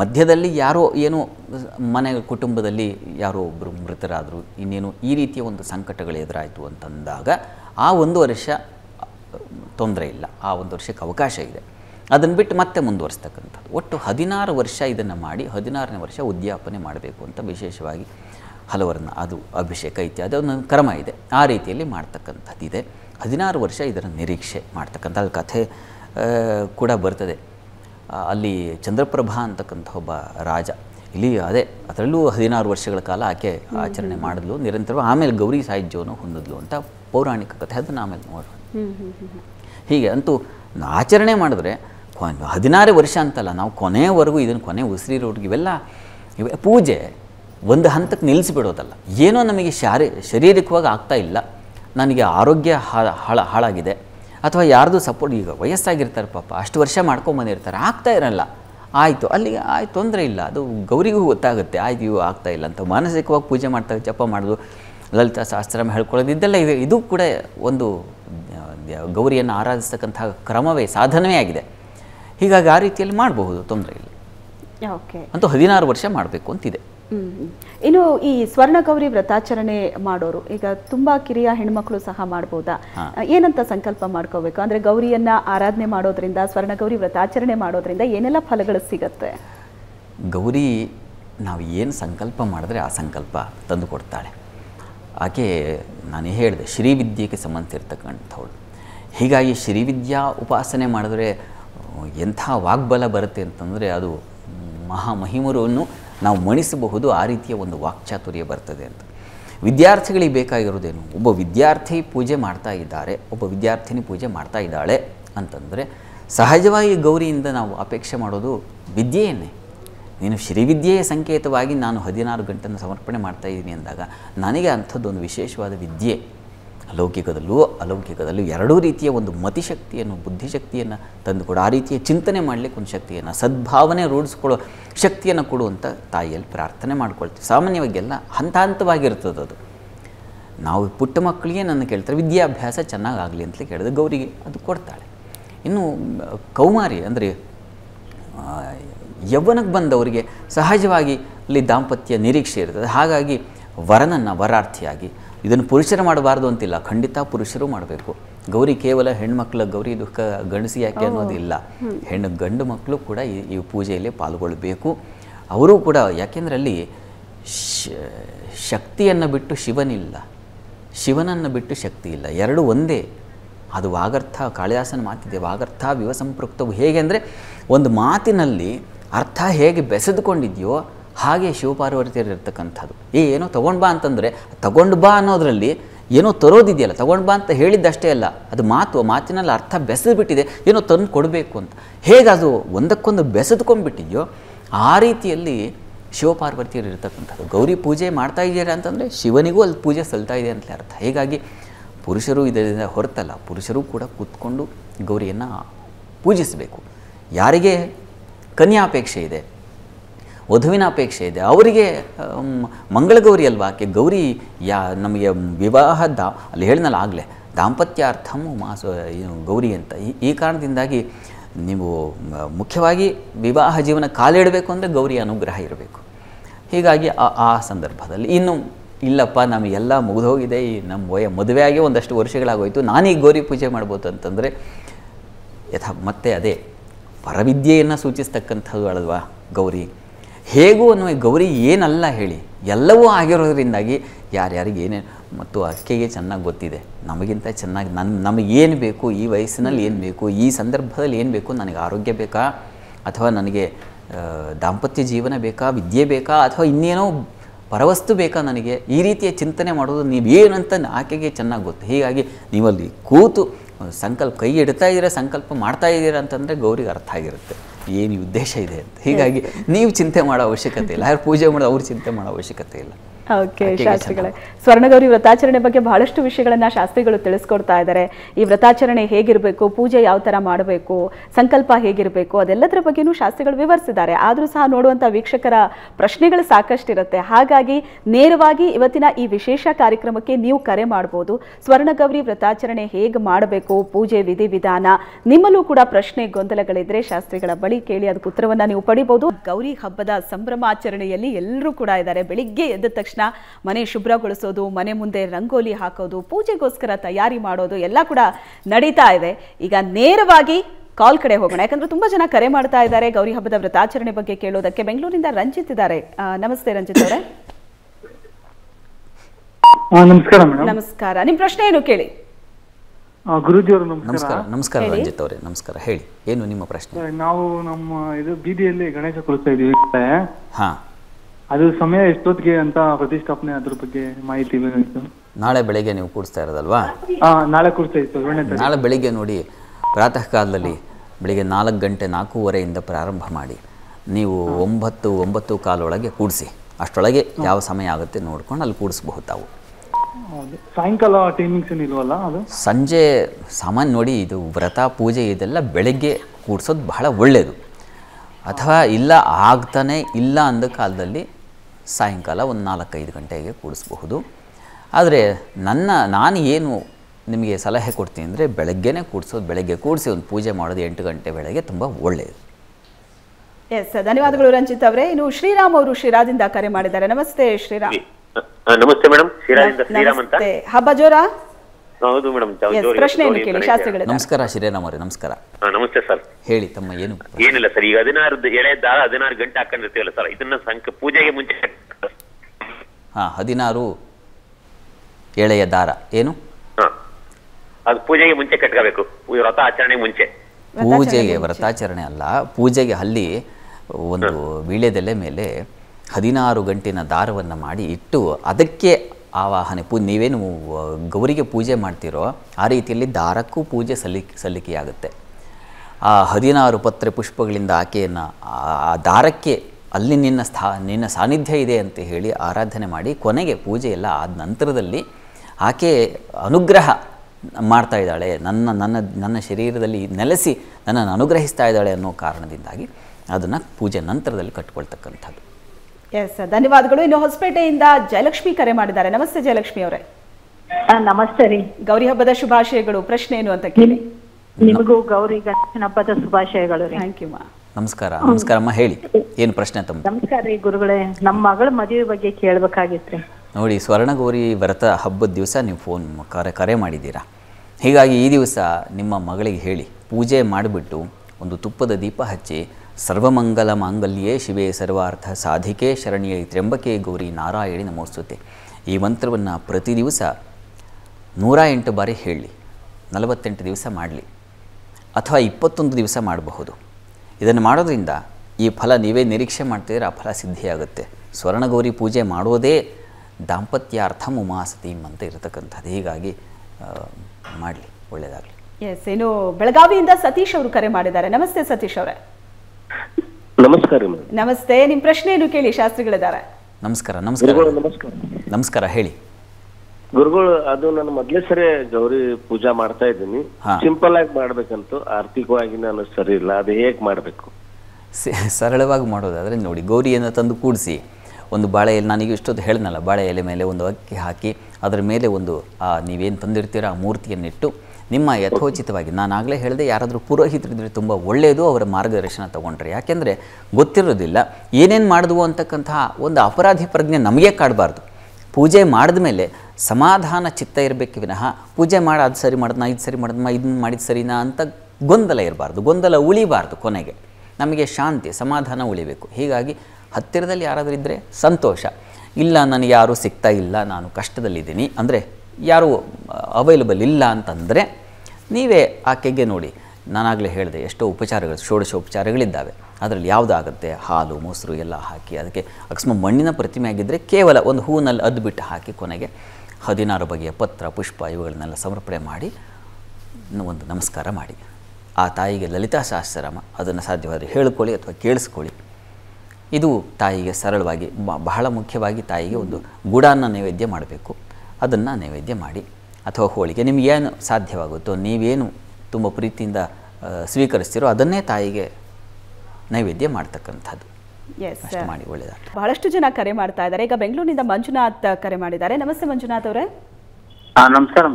ಮಧ್ಯದಲ್ಲಿ ಯಾರೋ ಏನೋ ಮನೆ ಕುಟುಂಬದಲ್ಲಿ ಯಾರೋ ಒಬ್ಬರು ಮೃತರಾದರು ಇನ್ನೇನು ಈ ರೀತಿಯ ಒಂದು ಸಂಕಟಗಳು ಎದುರಾಯಿತು ಅಂತಂದಾಗ ಆ ಒಂದು ವರ್ಷ ತೊಂದರೆ ಇಲ್ಲ ಆ ಒಂದು ವರ್ಷಕ್ಕೆ ಅವಕಾಶ ಇದೆ ಅದನ್ನು ಬಿಟ್ಟು ಮತ್ತೆ ಮುಂದುವರಿಸ್ತಕ್ಕಂಥದ್ದು ಒಟ್ಟು ಹದಿನಾರು ವರ್ಷ ಇದನ್ನು ಮಾಡಿ ಹದಿನಾರನೇ ವರ್ಷ ಉದ್ಯಾಪನೆ ಮಾಡಬೇಕು ಅಂತ ವಿಶೇಷವಾಗಿ ಹಲವರನ್ನು ಅದು ಅಭಿಷೇಕ ಇತ್ಯಾದಿ ಒಂದು ಕ್ರಮ ಇದೆ ಆ ರೀತಿಯಲ್ಲಿ ಮಾಡ್ತಕ್ಕಂಥದ್ದಿದೆ ಹದಿನಾರು ವರ್ಷ ಇದರ ನಿರೀಕ್ಷೆ ಮಾಡ್ತಕ್ಕಂಥ ಅಲ್ಲಿ ಕಥೆ ಕೂಡ ಬರ್ತದೆ ಅಲ್ಲಿ ಚಂದ್ರಪ್ರಭಾ ಅಂತಕ್ಕಂಥ ಒಬ್ಬ ರಾಜ ಇಲ್ಲಿ ಅದೇ ಅದರಲ್ಲೂ ಹದಿನಾರು ವರ್ಷಗಳ ಕಾಲ ಆಕೆ ಆಚರಣೆ ಮಾಡಿದ್ಲು ನಿರಂತರವಾಗಿ ಆಮೇಲೆ ಗೌರಿ ಸಾಹಿತ್ಯವನ್ನು ಹೊಂದಿದ್ಲು ಅಂತ ಪೌರಾಣಿಕ ಕಥೆ ಅದನ್ನು ಆಮೇಲೆ ನೋಡೋಣ ಹೀಗೆ ಅಂತೂ ಆಚರಣೆ ಮಾಡಿದ್ರೆ ಹದಿನಾರು ವರ್ಷ ಅಂತಲ್ಲ ನಾವು ಕೊನೆಯವರೆಗೂ ಇದನ್ನು ಕೊನೆ ರೋಡ್ಗೆ ಇವೆಲ್ಲ ಇವೆ ಪೂಜೆ ಒಂದು ಹಂತಕ್ಕೆ ನಿಲ್ಲಿಸಿಬಿಡೋದಲ್ಲ ಏನೋ ನಮಗೆ ಶಾರೀ ಶಾರೀರಿಕವಾಗಿ ಆಗ್ತಾ ಇಲ್ಲ ನನಗೆ ಆರೋಗ್ಯ ಹಾಳ ಹಾಳಾಗಿದೆ ಅಥವಾ ಯಾರ್ದು ಸಪೋರ್ಟ್ ಈಗ ವಯಸ್ಸಾಗಿರ್ತಾರೆ ಪಾಪ ಅಷ್ಟು ವರ್ಷ ಮಾಡ್ಕೊಂಬಂದಿರ್ತಾರೆ ಆಗ್ತಾ ಇರಲ್ಲ ಆಯಿತು ಅಲ್ಲಿಗೆ ಆಯ್ತು ತೊಂದರೆ ಇಲ್ಲ ಅದು ಗೌರಿಗೂ ಗೊತ್ತಾಗುತ್ತೆ ಆಯ್ತು ಇವು ಆಗ್ತಾ ಇಲ್ಲ ಅಂತ ಮಾನಸಿಕವಾಗಿ ಪೂಜೆ ಮಾಡ್ತಾ ಜಪ ಮಾಡೋದು ಲಲಿತಾ ಶಾಸ್ತ್ರ ಹೇಳ್ಕೊಳ್ಳೋದು ಇದೆಲ್ಲ ಇದು ಕೂಡ ಒಂದು ಗೌರಿಯನ್ನು ಆರಾಧಿಸ್ತಕ್ಕಂತಹ ಕ್ರಮವೇ ಸಾಧನವೇ ಆಗಿದೆ ಹೀಗಾಗಿ ಆ ರೀತಿಯಲ್ಲಿ ಮಾಡಬಹುದು ತೊಂದರೆ ಇಲ್ಲ ಅಂತೂ ಹದಿನಾರು ವರ್ಷ ಮಾಡಬೇಕು ಅಂತಿದೆ ಇನ್ನು ಈ ಗೌರಿ ವ್ರತಾಚರಣೆ ಮಾಡೋರು ಈಗ ತುಂಬಾ ಕಿರಿಯ ಹೆಣ್ಮಕ್ಳು ಸಹ ಮಾಡಬಹುದಾ ಏನಂತ ಸಂಕಲ್ಪ ಮಾಡ್ಕೋಬೇಕು ಅಂದ್ರೆ ಗೌರಿಯನ್ನ ಆರಾಧನೆ ಮಾಡೋದ್ರಿಂದ ಗೌರಿ ವ್ರತಾಚರಣೆ ಮಾಡೋದ್ರಿಂದ ಏನೆಲ್ಲ ಫಲಗಳು ಸಿಗತ್ತೆ ಗೌರಿ ನಾವು ಏನು ಸಂಕಲ್ಪ ಮಾಡಿದ್ರೆ ಆ ಸಂಕಲ್ಪ ತಂದು ಕೊಡ್ತಾಳೆ ಆಕೆ ನಾನು ಹೇಳಿದೆ ಶ್ರೀವಿದ್ಯೆಗೆ ಸಂಬಂಧಿಸಿರ್ತಕ್ಕಂಥವಳು ಹೀಗಾಗಿ ಶ್ರೀವಿದ್ಯಾ ಉಪಾಸನೆ ಮಾಡಿದ್ರೆ ಎಂಥ ವಾಗ್ಬಲ ಬರುತ್ತೆ ಅಂತಂದರೆ ಅದು ಮಹಾಮಹಿಮರವನ್ನು ನಾವು ಮಣಿಸಬಹುದು ಆ ರೀತಿಯ ಒಂದು ವಾಕ್ಚಾತುರ್ಯ ಬರ್ತದೆ ಅಂತ ವಿದ್ಯಾರ್ಥಿಗಳಿಗೆ ಬೇಕಾಗಿರೋದೇನು ಒಬ್ಬ ವಿದ್ಯಾರ್ಥಿ ಪೂಜೆ ಮಾಡ್ತಾ ಇದ್ದಾರೆ ಒಬ್ಬ ವಿದ್ಯಾರ್ಥಿನಿ ಪೂಜೆ ಮಾಡ್ತಾ ಇದ್ದಾಳೆ ಅಂತಂದರೆ ಸಹಜವಾಗಿ ಗೌರಿಯಿಂದ ನಾವು ಅಪೇಕ್ಷೆ ಮಾಡೋದು ವಿದ್ಯೆಯನ್ನೇ ನೀನು ಶ್ರೀವಿದ್ಯೆಯ ಸಂಕೇತವಾಗಿ ನಾನು ಹದಿನಾರು ಗಂಟನ್ನು ಸಮರ್ಪಣೆ ಮಾಡ್ತಾ ಇದ್ದೀನಿ ಅಂದಾಗ ನನಗೆ ಅಂಥದ್ದೊಂದು ವಿಶೇಷವಾದ ವಿದ್ಯೆ ಲೌಕಿಕದಲ್ಲೂ ಅಲೌಕಿಕದಲ್ಲೂ ಎರಡೂ ರೀತಿಯ ಒಂದು ಮತಿಶಕ್ತಿಯನ್ನು ಬುದ್ಧಿಶಕ್ತಿಯನ್ನು ತಂದುಕೊಡು ಆ ರೀತಿಯ ಚಿಂತನೆ ಮಾಡಲಿಕ್ಕೆ ಒಂದು ಶಕ್ತಿಯನ್ನು ಸದ್ಭಾವನೆ ರೂಢಿಸ್ಕೊಳ್ಳೋ ಶಕ್ತಿಯನ್ನು ಕೊಡುವಂಥ ತಾಯಿಯಲ್ಲಿ ಪ್ರಾರ್ಥನೆ ಮಾಡ್ಕೊಳ್ತೀವಿ ಸಾಮಾನ್ಯವಾಗಿ ಎಲ್ಲ ಹಂತ ಹಂತವಾಗಿರ್ತದೆ ಅದು ನಾವು ಪುಟ್ಟ ಮಕ್ಕಳಿಗೆ ನನ್ನ ಕೇಳ್ತಾರೆ ವಿದ್ಯಾಭ್ಯಾಸ ಚೆನ್ನಾಗಾಗಲಿ ಅಂತಲೇ ಕೇಳಿದ್ರೆ ಗೌರಿಗೆ ಅದು ಕೊಡ್ತಾಳೆ ಇನ್ನು ಕೌಮಾರಿ ಅಂದರೆ ಯೌವನಕ್ಕೆ ಬಂದವರಿಗೆ ಸಹಜವಾಗಿ ಅಲ್ಲಿ ದಾಂಪತ್ಯ ನಿರೀಕ್ಷೆ ಇರ್ತದೆ ಹಾಗಾಗಿ ವರನನ್ನು ವರಾರ್ಥಿಯಾಗಿ ಇದನ್ನು ಪುರುಷರು ಮಾಡಬಾರ್ದು ಅಂತಿಲ್ಲ ಖಂಡಿತ ಪುರುಷರು ಮಾಡಬೇಕು ಗೌರಿ ಕೇವಲ ಹೆಣ್ಮಕ್ಳ ಗೌರಿ ದುಃಖ ಗಣಸಿ ಯಾಕೆ ಅನ್ನೋದಿಲ್ಲ ಹೆಣ್ಣು ಗಂಡು ಮಕ್ಕಳು ಕೂಡ ಈ ಈ ಪೂಜೆಯಲ್ಲಿ ಪಾಲ್ಗೊಳ್ಳಬೇಕು ಅವರು ಕೂಡ ಯಾಕೆಂದ್ರೆ ಅಲ್ಲಿ ಶಕ್ತಿಯನ್ನು ಬಿಟ್ಟು ಶಿವನಿಲ್ಲ ಶಿವನನ್ನು ಬಿಟ್ಟು ಶಕ್ತಿ ಇಲ್ಲ ಎರಡು ಒಂದೇ ಅದು ವಾಗರ್ಥ ಕಾಳಿದಾಸನ ಮಾತಿದೆ ವಾಗರ್ಥ ವಿವ ಸಂಪೃಕ್ತವು ಹೇಗೆ ಅಂದರೆ ಒಂದು ಮಾತಿನಲ್ಲಿ ಅರ್ಥ ಹೇಗೆ ಬೆಸೆದುಕೊಂಡಿದೆಯೋ ಹಾಗೆ ಶಿವಪಾರ್ವತಿಯರಿರ್ತಕ್ಕಂಥದ್ದು ಈ ಏನೋ ತಗೊಂಡು ಬಾ ಅಂತಂದರೆ ತಗೊಂಡು ಬಾ ಅನ್ನೋದರಲ್ಲಿ ಏನೋ ತರೋದಿದೆಯಲ್ಲ ತಗೊಂಡು ಬಾ ಅಂತ ಹೇಳಿದ್ದಷ್ಟೇ ಅಲ್ಲ ಅದು ಮಾತು ಮಾತಿನಲ್ಲಿ ಅರ್ಥ ಬೆಸೆದುಬಿಟ್ಟಿದೆ ಏನೋ ತಂದು ಕೊಡಬೇಕು ಅಂತ ಅದು ಒಂದಕ್ಕೊಂದು ಬೆಸೆದುಕೊಂಡ್ಬಿಟ್ಟಿದೆಯೋ ಆ ರೀತಿಯಲ್ಲಿ ಶಿವಪಾರ್ವತಿಯರು ಇರ್ತಕ್ಕಂಥದ್ದು ಗೌರಿ ಪೂಜೆ ಮಾಡ್ತಾ ಇದ್ದೀರಾ ಅಂತಂದರೆ ಶಿವನಿಗೂ ಅಲ್ಲಿ ಪೂಜೆ ಸಲ್ತಾ ಇದೆ ಅಂತಲೇ ಅರ್ಥ ಹೀಗಾಗಿ ಪುರುಷರು ಇದರಿಂದ ಹೊರತಲ್ಲ ಪುರುಷರು ಕೂಡ ಕೂತ್ಕೊಂಡು ಗೌರಿಯನ್ನು ಪೂಜಿಸಬೇಕು ಯಾರಿಗೆ ಕನ್ಯಾಪೇಕ್ಷೆ ಇದೆ ವಧುವಿನ ಅಪೇಕ್ಷೆ ಇದೆ ಅವರಿಗೆ ಮಂಗಳಗೌರಿ ಅಲ್ವಾ ಆಕೆ ಗೌರಿ ಯಾ ನಮಗೆ ವಿವಾಹದ ಅಲ್ಲಿ ಹೇಳಿದ್ನಲ್ಲ ಆಗಲೇ ದಾಂಪತ್ಯಾರ್ಥಮ್ ಮಾಸು ಗೌರಿ ಅಂತ ಈ ಈ ಕಾರಣದಿಂದಾಗಿ ನೀವು ಮುಖ್ಯವಾಗಿ ವಿವಾಹ ಜೀವನ ಕಾಲಿಡಬೇಕು ಅಂದರೆ ಗೌರಿ ಅನುಗ್ರಹ ಇರಬೇಕು ಹೀಗಾಗಿ ಆ ಸಂದರ್ಭದಲ್ಲಿ ಇನ್ನು ಇಲ್ಲಪ್ಪ ನಮಗೆಲ್ಲ ಹೋಗಿದೆ ಈ ನಮ್ಮ ವಯ ಆಗಿ ಒಂದಷ್ಟು ವರ್ಷಗಳಾಗೋಯಿತು ನಾನೀಗ ಗೌರಿ ಪೂಜೆ ಮಾಡ್ಬೋದು ಅಂತಂದರೆ ಯಥ ಮತ್ತೆ ಅದೇ ಪರವಿದ್ಯೆಯನ್ನು ಸೂಚಿಸ್ತಕ್ಕಂಥದ್ದು ಅಲ್ವಾ ಗೌರಿ ಹೇಗೂ ಅನ್ನುವ ಗೌರಿ ಏನಲ್ಲ ಹೇಳಿ ಎಲ್ಲವೂ ಆಗಿರೋದ್ರಿಂದಾಗಿ ಯಾರ್ಯಾರಿಗೆ ಏನೇನು ಮತ್ತು ಅಕ್ಕಿಗೆ ಚೆನ್ನಾಗಿ ಗೊತ್ತಿದೆ ನಮಗಿಂತ ಚೆನ್ನಾಗಿ ನನ್ನ ನಮಗೇನು ಬೇಕು ಈ ವಯಸ್ಸಿನಲ್ಲಿ ಏನು ಬೇಕು ಈ ಸಂದರ್ಭದಲ್ಲಿ ಏನು ಬೇಕು ನನಗೆ ಆರೋಗ್ಯ ಬೇಕಾ ಅಥವಾ ನನಗೆ ದಾಂಪತ್ಯ ಜೀವನ ಬೇಕಾ ವಿದ್ಯೆ ಬೇಕಾ ಅಥವಾ ಇನ್ನೇನೋ ಪರವಸ್ತು ಬೇಕಾ ನನಗೆ ಈ ರೀತಿಯ ಚಿಂತನೆ ಮಾಡೋದು ಅಂತ ಆಕೆಗೆ ಚೆನ್ನಾಗಿ ಗೊತ್ತು ಹೀಗಾಗಿ ನೀವಲ್ಲಿ ಕೂತು ಸಂಕಲ್ಪ ಕೈ ಇಡ್ತಾ ಇದ್ದೀರಾ ಸಂಕಲ್ಪ ಮಾಡ್ತಾ ಇದ್ದೀರಾ ಅಂತಂದರೆ ಗೌರಿಗೆ ಅರ್ಥ ಆಗಿರುತ್ತೆ ಏನು ಉದ್ದೇಶ ಇದೆ ಅಂತ ಹೀಗಾಗಿ ನೀವು ಚಿಂತೆ ಮಾಡೋ ಅವಶ್ಯಕತೆ ಇಲ್ಲ ಯಾರು ಪೂಜೆ ಮಾಡೋದು ಅವ್ರು ಚಿಂತೆ ಮಾಡೋ ಅವಶ್ಯಕತೆ ಇಲ್ಲ ಓಕೆ ಶಾಸ್ತ್ರಿಗಳೇ ಸ್ವರ್ಣಗೌರಿ ವ್ರತಾಚರಣೆ ಬಗ್ಗೆ ಬಹಳಷ್ಟು ವಿಷಯಗಳನ್ನ ಶಾಸ್ತ್ರಿಗಳು ತಿಳಿಸ್ಕೊಡ್ತಾ ಇದ್ದಾರೆ ಈ ವ್ರತಾಚರಣೆ ಹೇಗಿರಬೇಕು ಪೂಜೆ ಯಾವ ತರ ಮಾಡಬೇಕು ಸಂಕಲ್ಪ ಹೇಗಿರಬೇಕು ಅದೆಲ್ಲದರ ಬಗ್ಗೆನೂ ಶಾಸ್ತ್ರಿಗಳು ವಿವರಿಸಿದ್ದಾರೆ ಆದರೂ ಸಹ ನೋಡುವಂತ ವೀಕ್ಷಕರ ಪ್ರಶ್ನೆಗಳು ಸಾಕಷ್ಟು ಇರುತ್ತೆ ಹಾಗಾಗಿ ನೇರವಾಗಿ ಇವತ್ತಿನ ಈ ವಿಶೇಷ ಕಾರ್ಯಕ್ರಮಕ್ಕೆ ನೀವು ಕರೆ ಮಾಡ್ಬೋದು ಸ್ವರ್ಣಗೌರಿ ವ್ರತಾಚರಣೆ ಹೇಗೆ ಮಾಡಬೇಕು ಪೂಜೆ ವಿಧಿ ವಿಧಾನ ನಿಮ್ಮಲ್ಲೂ ಕೂಡ ಪ್ರಶ್ನೆ ಗೊಂದಲಗಳಿದ್ರೆ ಶಾಸ್ತ್ರಿಗಳ ಬಳಿ ಕೇಳಿ ಅದಕ್ಕೆ ಉತ್ತರವನ್ನ ನೀವು ಪಡಿಬಹುದು ಗೌರಿ ಹಬ್ಬದ ಸಂಭ್ರಮಾಚರಣೆಯಲ್ಲಿ ಎಲ್ಲರೂ ಕೂಡ ಇದ್ದಾರೆ ಬೆಳಿಗ್ಗೆ ಎದ್ದ ತಕ್ಷಣ ತಕ್ಷಣ ಮನೆ ಶುಭ್ರಗೊಳಿಸೋದು ಮನೆ ಮುಂದೆ ರಂಗೋಲಿ ಹಾಕೋದು ಪೂಜೆಗೋಸ್ಕರ ತಯಾರಿ ಮಾಡೋದು ಎಲ್ಲ ಕೂಡ ನಡೀತಾ ಇದೆ ಈಗ ನೇರವಾಗಿ ಕಾಲ್ ಕಡೆ ಹೋಗೋಣ ಯಾಕಂದ್ರೆ ತುಂಬಾ ಜನ ಕರೆ ಮಾಡ್ತಾ ಇದ್ದಾರೆ ಗೌರಿ ಹಬ್ಬದ ವ್ರತಾಚರಣೆ ಬಗ್ಗೆ ಕೇಳೋದಕ್ಕೆ ಬೆಂಗಳೂರಿಂದ ರಂಜಿತ್ ಇದ್ದಾರೆ ನಮಸ್ತೆ ರಂಜಿತ್ ಅವರೇ ನಮಸ್ಕಾರ ನಮಸ್ಕಾರ ನಿಮ್ ಪ್ರಶ್ನೆ ಏನು ಕೇಳಿ ಗುರುಜಿಯವರು ನಮಸ್ಕಾರ ನಮಸ್ಕಾರ ನಮಸ್ಕಾರ ಹೇಳಿ ಏನು ನಿಮ್ಮ ಪ್ರಶ್ನೆ ನಾವು ನಮ್ಮ ಇದು ಬೀದಿಯಲ್ಲಿ ಗಣೇಶ ಇದೀವಿ ಅದು ಸಮಯ ಎಷ್ಟೊತ್ತಿಗೆ ಅಂತ ಪ್ರತಿಷ್ಠಾಪನೆ ಅದ್ರ ಬಗ್ಗೆ ಮಾಹಿತಿ ನಾಳೆ ಬೆಳಿಗ್ಗೆ ನೀವು ಕೂಡಿಸ್ತಾ ಇರೋದಲ್ವಾ ನಾಳೆ ಕೂಡಿಸ್ತಾ ನಾಳೆ ಬೆಳಿಗ್ಗೆ ನೋಡಿ ಪ್ರಾತಃ ಕಾಲದಲ್ಲಿ ಬೆಳಿಗ್ಗೆ ನಾಲ್ಕು ಗಂಟೆ ನಾಲ್ಕೂವರೆಯಿಂದ ಪ್ರಾರಂಭ ಮಾಡಿ ನೀವು ಒಂಬತ್ತು ಒಂಬತ್ತು ಕಾಲೊಳಗೆ ಕೂಡಿಸಿ ಅಷ್ಟೊಳಗೆ ಯಾವ ಸಮಯ ಆಗುತ್ತೆ ನೋಡ್ಕೊಂಡು ಅಲ್ಲಿ ಕೂಡಿಸ್ಬಹುದು ತಾವು ಸಾಯಂಕಾಲ ಟೈಮಿಂಗ್ಸ್ ಇಲ್ವಲ್ಲ ಅದು ಸಂಜೆ ಸಾಮಾನ್ಯ ನೋಡಿ ಇದು ವ್ರತ ಪೂಜೆ ಇದೆಲ್ಲ ಬೆಳಗ್ಗೆ ಕೂಡಿಸೋದು ಬಹಳ ಒಳ್ಳೆಯದು ಅಥವಾ ಇಲ್ಲ ಆಗ್ತಾನೆ ಇಲ್ಲ ಅಂದ ಕಾಲದಲ್ಲಿ ಸಾಯಂಕಾಲ ಒಂದು ನಾಲ್ಕೈದು ಗಂಟೆಗೆ ಕೂಡಿಸ್ಬಹುದು ಆದರೆ ನನ್ನ ನಾನು ಏನು ನಿಮಗೆ ಸಲಹೆ ಕೊಡ್ತೀನಿ ಅಂದರೆ ಬೆಳಗ್ಗೆನೇ ಕೂಡಿಸೋದು ಬೆಳಗ್ಗೆ ಕೂಡಿಸಿ ಒಂದು ಪೂಜೆ ಮಾಡೋದು ಎಂಟು ಗಂಟೆ ಬೆಳಗ್ಗೆ ತುಂಬ ಒಳ್ಳೆಯದು ಎಸ್ ಧನ್ಯವಾದಗಳು ರಂಜಿತ್ ಅವರೇ ಇನ್ನು ಶ್ರೀರಾಮ್ ಅವರು ಶಿರಾದಿಂದ ಕರೆ ಮಾಡಿದ್ದಾರೆ ನಮಸ್ತೆ ಶ್ರೀರಾಮ್ ನಮಸ್ತೆ ಮೇಡಮ್ ಶ್ರೀರಾಮ್ ಹಬ್ಬ ಜೋರಾ ಹೌದು ಮೇಡಮ್ ಪ್ರಶ್ನೆ ಕೇಳಿ ಶಾಸ್ತ್ರಿಗಳೇ ನಮಸ್ಕಾರ ನಮಸ್ಕಾರ ನಮಸ್ತೆ ಸರ್ ಹೇಳಿ ತಮ್ಮ ಏನು ಏನಿಲ್ಲ ಸರ್ ಈಗ ಹದಿನಾರು ಎಳೆ ದಾಳ ಹದಿನಾರು ಗಂಟೆ ಹಾಕೊಂಡಿರ್ತೀವಲ್ಲ ಸರ್ ಇದನ್ನ ಸಂಕ ಪೂಜೆಗೆ ಮುಂಚೆ ಹಾ ಹದಿನಾರು ಎಳೆಯ ದಾರ ಏನು ಅದು ಪೂಜೆಗೆ ಮುಂಚೆ ಕಟ್ಕೋಬೇಕು ವ್ರತ ಆಚರಣೆ ಮುಂಚೆ ಪೂಜೆಗೆ ವ್ರತಾಚರಣೆ ಅಲ್ಲ ಪೂಜೆಗೆ ಅಲ್ಲಿ ಒಂದು ವೀಳ್ಯದೆಲೆ ಮೇಲೆ ಹದಿನಾರು ಗಂಟಿನ ದಾರವನ್ನು ಮಾಡಿ ಇಟ್ಟು ಅದಕ್ಕೆ ಆವಾಹನೆ ಪೂ ನೀವೇನು ಗೌರಿಗೆ ಪೂಜೆ ಮಾಡ್ತೀರೋ ಆ ರೀತಿಯಲ್ಲಿ ದಾರಕ್ಕೂ ಪೂಜೆ ಸಲ್ಲಿ ಸಲ್ಲಿಕೆಯಾಗುತ್ತೆ ಆ ಹದಿನಾರು ಪತ್ರೆ ಪುಷ್ಪಗಳಿಂದ ಆಕೆಯನ್ನು ಆ ದಾರಕ್ಕೆ ಅಲ್ಲಿ ನಿನ್ನ ಸ್ಥಾ ನಿನ್ನ ಸಾನ್ನಿಧ್ಯ ಇದೆ ಅಂತ ಹೇಳಿ ಆರಾಧನೆ ಮಾಡಿ ಕೊನೆಗೆ ಪೂಜೆ ಎಲ್ಲ ಆದ ನಂತರದಲ್ಲಿ ಆಕೆ ಅನುಗ್ರಹ ಮಾಡ್ತಾ ಇದ್ದಾಳೆ ನನ್ನ ನನ್ನ ನನ್ನ ಶರೀರದಲ್ಲಿ ನೆಲೆಸಿ ನನ್ನನ್ನು ಅನುಗ್ರಹಿಸ್ತಾ ಇದ್ದಾಳೆ ಅನ್ನೋ ಕಾರಣದಿಂದಾಗಿ ಅದನ್ನು ಪೂಜೆ ನಂತರದಲ್ಲಿ ಕಟ್ಕೊಳ್ತಕ್ಕಂಥದ್ದು ಎಸ್ ಧನ್ಯವಾದಗಳು ಇನ್ನು ಹೊಸಪೇಟೆಯಿಂದ ಜಯಲಕ್ಷ್ಮಿ ಕರೆ ಮಾಡಿದ್ದಾರೆ ನಮಸ್ತೆ ಜಯಲಕ್ಷ್ಮಿ ಅವರೇ ನಮಸ್ತೆ ರೀ ಗೌರಿ ಹಬ್ಬದ ಶುಭಾಶಯಗಳು ಪ್ರಶ್ನೆ ಏನು ಅಂತ ಕೇಳಿ ನಿಮಗೂ ಗೌರಿ ಗಣೇಶನ ಹಬ್ಬದ ಶುಭಾಶಯಗಳು ಥ್ಯಾಂಕ್ ಯು ಮಾ ನಮಸ್ಕಾರ ನಮಸ್ಕಾರಮ್ಮ ಹೇಳಿ ಏನು ಪ್ರಶ್ನೆ ತಮ್ಮ ನಮಸ್ಕಾರ ರೀ ಗುರುಗಳೇ ನಮ್ಮ ಮಗಳ ಮದುವೆ ಬಗ್ಗೆ ಕೇಳಬೇಕಾಗಿತ್ತು ನೋಡಿ ಸ್ವರ್ಣಗೌರಿ ವ್ರತ ಹಬ್ಬದ ದಿವಸ ನೀವು ಫೋನ್ ಕರೆ ಕರೆ ಮಾಡಿದ್ದೀರಾ ಹೀಗಾಗಿ ಈ ದಿವಸ ನಿಮ್ಮ ಮಗಳಿಗೆ ಹೇಳಿ ಪೂಜೆ ಮಾಡಿಬಿಟ್ಟು ಒಂದು ತುಪ್ಪದ ದೀಪ ಹಚ್ಚಿ ಸರ್ವಮಂಗಲ ಮಾಂಗಲ್ಯೇ ಶಿವೇ ಸರ್ವಾರ್ಥ ಸಾಧಿಕೆ ಶರಣಿಯ ತ್ರ್ಯಂಬಕೆ ಗೌರಿ ನಾರಾಯಣಿ ನಮೋಸ್ತುತೆ ಈ ಮಂತ್ರವನ್ನು ಪ್ರತಿ ದಿವಸ ನೂರ ಎಂಟು ಬಾರಿ ಹೇಳಿ ನಲವತ್ತೆಂಟು ದಿವಸ ಮಾಡಲಿ ಅಥವಾ ಇಪ್ಪತ್ತೊಂದು ದಿವಸ ಮಾಡಬಹುದು ಇದನ್ನು ಮಾಡೋದ್ರಿಂದ ಈ ಫಲ ನೀವೇ ನಿರೀಕ್ಷೆ ಮಾಡ್ತಿದ್ರೆ ಆ ಫಲ ಸಿದ್ಧಿಯಾಗುತ್ತೆ ಸ್ವರ್ಣಗೌರಿ ಪೂಜೆ ಮಾಡೋದೇ ದಾಂಪತ್ಯಾರ್ಥ ಉಮಾಸತಿ ಅಂತ ಇರತಕ್ಕಂಥದ್ದು ಹೀಗಾಗಿ ಮಾಡಲಿ ಒಳ್ಳೆಯದಾಗಲಿ ಎಸ್ ಏನು ಬೆಳಗಾವಿಯಿಂದ ಸತೀಶ್ ಅವರು ಕರೆ ಮಾಡಿದ್ದಾರೆ ನಮಸ್ತೆ ಸತೀಶ್ ಅವರೇ ನಮಸ್ಕಾರ ನಮಸ್ತೆ ನಿಮ್ ಪ್ರಶ್ನೆ ಏನು ಕೇಳಿ ಶಾಸ್ತ್ರಿಗಳಿದ್ದಾರೆ ನಮಸ್ಕಾರ ನಮಸ್ಕಾರ ನಮಸ್ಕಾರ ಹೇಳಿ ಗುರುಗಳು ಅದು ನಾನು ಮೊದ್ಲೇ ಸರಿ ಗೌರಿ ಪೂಜಾ ಮಾಡ್ತಾ ಇದ್ದೀನಿ ಸಿಂಪಲ್ ಆಗಿ ಮಾಡ್ಬೇಕಂತ ಆರ್ಥಿಕವಾಗಿ ನಾನು ಸರಿ ಇಲ್ಲ ಅದು ಹೇಗೆ ಮಾಡಬೇಕು ಸರಳವಾಗಿ ಮಾಡೋದಾದ್ರೆ ನೋಡಿ ಗೌರಿಯನ್ನು ತಂದು ಕೂಡಿಸಿ ಒಂದು ಬಾಳೆ ಎಲೆ ನನಗೆ ಇಷ್ಟೊತ್ತು ಹೇಳಿದ್ನಲ್ಲ ಬಾಳೆ ಎಲೆ ಮೇಲೆ ಒಂದು ಅಕ್ಕಿ ಹಾಕಿ ಅದರ ಮೇಲೆ ಒಂದು ಆ ನೀವೇನು ತಂದಿರ್ತೀರ ಆ ಮೂರ್ತಿಯನ್ನಿಟ್ಟು ನಿಮ್ಮ ಯಥೋಚಿತವಾಗಿ ನಾನಾಗಲೇ ಹೇಳಿದೆ ಯಾರಾದರೂ ಪುರೋಹಿತರಿದ್ದರೆ ತುಂಬ ಒಳ್ಳೆಯದು ಅವರ ಮಾರ್ಗದರ್ಶನ ತೊಗೊಂಡ್ರೆ ಯಾಕೆಂದರೆ ಗೊತ್ತಿರೋದಿಲ್ಲ ಏನೇನು ಮಾಡಿದ್ವು ಅಂತಕ್ಕಂತಹ ಒಂದು ಅಪರಾಧಿ ಪ್ರಜ್ಞೆ ನಮಗೆ ಕಾಡಬಾರ್ದು ಪೂಜೆ ಮಾಡಿದ ಮೇಲೆ ಸಮಾಧಾನ ಚಿತ್ತ ಇರಬೇಕು ವಿನಃ ಪೂಜೆ ಮಾಡಿ ಅದು ಸರಿ ಮಾಡಿದ್ನ ಇದು ಸರಿ ಮಾಡಿದ್ನ ಇದನ್ನ ಮಾಡಿದ ಸರಿನಾ ಅಂತ ಗೊಂದಲ ಇರಬಾರ್ದು ಗೊಂದಲ ಉಳಿಬಾರ್ದು ಕೊನೆಗೆ ನಮಗೆ ಶಾಂತಿ ಸಮಾಧಾನ ಉಳಿಬೇಕು ಹೀಗಾಗಿ ಹತ್ತಿರದಲ್ಲಿ ಯಾರಾದರೂ ಇದ್ದರೆ ಸಂತೋಷ ಇಲ್ಲ ನನಗೆ ಯಾರೂ ಸಿಗ್ತಾ ಇಲ್ಲ ನಾನು ಕಷ್ಟದಲ್ಲಿದ್ದೀನಿ ಅಂದರೆ ಯಾರೂ ಅವೈಲಬಲ್ ಇಲ್ಲ ಅಂತಂದರೆ ನೀವೇ ಆಕೆಗೆ ನೋಡಿ ನಾನಾಗಲೇ ಹೇಳಿದೆ ಎಷ್ಟೋ ಉಪಚಾರಗಳು ಉಪಚಾರಗಳಿದ್ದಾವೆ ಅದರಲ್ಲಿ ಯಾವುದಾಗುತ್ತೆ ಹಾಲು ಮೊಸರು ಎಲ್ಲ ಹಾಕಿ ಅದಕ್ಕೆ ಅಕಸ್ಮಾತ್ ಮಣ್ಣಿನ ಪ್ರತಿಮೆ ಆಗಿದ್ದರೆ ಕೇವಲ ಒಂದು ಹೂವಿನಲ್ಲಿ ಅದ್ಬಿಟ್ಟು ಹಾಕಿ ಕೊನೆಗೆ ಹದಿನಾರು ಬಗೆಯ ಪತ್ರ ಪುಷ್ಪ ಇವುಗಳನ್ನೆಲ್ಲ ಸಮರ್ಪಣೆ ಮಾಡಿ ಒಂದು ನಮಸ್ಕಾರ ಮಾಡಿ ಆ ತಾಯಿಗೆ ಲಲಿತಾ ಶಾಸ್ತ್ರಮ ಅದನ್ನು ಸಾಧ್ಯವಾದರೆ ಹೇಳ್ಕೊಳ್ಳಿ ಅಥವಾ ಕೇಳಿಸ್ಕೊಳ್ಳಿ ಇದು ತಾಯಿಗೆ ಸರಳವಾಗಿ ಬಹಳ ಮುಖ್ಯವಾಗಿ ತಾಯಿಗೆ ಒಂದು ಗುಡಾನ ನೈವೇದ್ಯ ಮಾಡಬೇಕು ಅದನ್ನು ನೈವೇದ್ಯ ಮಾಡಿ ಅಥವಾ ಹೋಳಿಗೆ ನಿಮಗೇನು ಸಾಧ್ಯವಾಗುತ್ತೋ ನೀವೇನು ತುಂಬ ಪ್ರೀತಿಯಿಂದ ಸ್ವೀಕರಿಸ್ತೀರೋ ಅದನ್ನೇ ತಾಯಿಗೆ ನೈವೇದ್ಯ ಮಾಡ್ತಕ್ಕಂಥದ್ದು ಮಾಡಿ ಬಹಳಷ್ಟು ಜನ ಕರೆ ಮಾಡ್ತಾ ಇದ್ದಾರೆ ಈಗ ಬೆಂಗಳೂರಿನಿಂದ ಮಂಜುನಾಥ್ ಕರೆ ಮಾಡಿದ್ದಾರೆ ನಮಸ್ತೆ ಮಂಜುನಾಥ್ ಅವರೇ ನಮಸ್ಕಾರ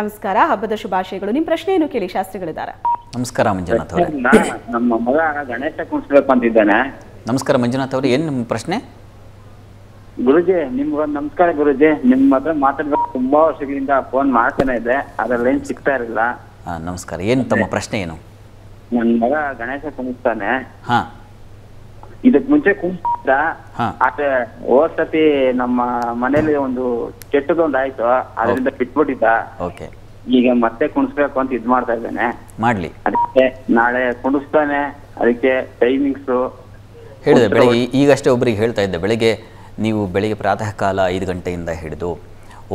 ನಮಸ್ಕಾರ ಹಬ್ಬದ ಶುಭಾಶಯಗಳು ನಿಮ್ಮ ಪ್ರಶ್ನೆ ಏನು ಕೇಳಿ ಶಾಸ್ತ್ರಿಗಳಿದ್ದಾರೆ ನಮಸ್ಕಾರ ಮಂಜುನಾಥ್ ಅವರೇ ನಮ್ಮ ಮಗ ಗಣೇಶ ಕುಂಟ್ಬೇಕು ಅಂತಿದ್ದಾನೆ ನಮಸ್ಕಾರ ಮಂಜುನಾಥ್ ಅವರೇ ಏನು ನಿಮ್ಮ ಪ್ರಶ್ನೆ ಗುರುಜಿ ನಿಮ್ಗೊಂದು ನಮಸ್ಕಾರ ಗುರುಜಿ ನಿಮ್ಮ ಹತ್ರ ಮಾತಾಡ್ಬೇಕು ತುಂಬಾ ವರ್ಷಗಳಿಂದ ಫೋನ್ ಮಾಡ್ತಾನೆ ಇದೆ ಅದ್ರಲ್ಲಿ ಏನ್ ಸಿಗ್ತಾ ಇರಲಿಲ್ಲ ನಮಸ್ಕಾರ ಏನು ತಮ್ಮ ಪ್ರಶ್ನೆ ಏನು ನನ್ ಮಗ ಗಣೇಶ ಕುಣಿಸ್ತಾನೆ ಇದಕ್ ಮುಂಚೆ ಕುಣಿಸ್ತಿದ್ದ ಆದ್ರೆ ಹೋದ್ ಸತಿ ನಮ್ಮ ಮನೇಲಿ ಒಂದು ಕೆಟ್ಟದೊಂದು ಆಯ್ತು ಅದರಿಂದ ಬಿಟ್ಬಿಟ್ಟಿದ್ದ ಓಕೆ ಈಗ ಮತ್ತೆ ಕುಣಿಸ್ಬೇಕು ಅಂತ ಇದ್ ಮಾಡ್ತಾ ಇದ್ದೇನೆ ಮಾಡ್ಲಿ ಅದಕ್ಕೆ ನಾಳೆ ಕುಣಿಸ್ತಾನೆ ಅದಕ್ಕೆ ಟೈಮಿಂಗ್ಸ್ ಹೇಳಿದೆ ಬೆಳಿಗ್ಗೆ ಈಗಷ್ಟೇ ಒಬ್ಬರಿಗೆ ಹೇಳ್ತಾ ಇದ್ದೆ ಬೆಳಿಗ್ಗೆ ನೀವು ಬೆಳಿಗ್ಗೆ ಪ್ರಾತಃ ಕಾಲ ಐದು ಗಂಟೆಯಿಂದ ಹಿಡಿದು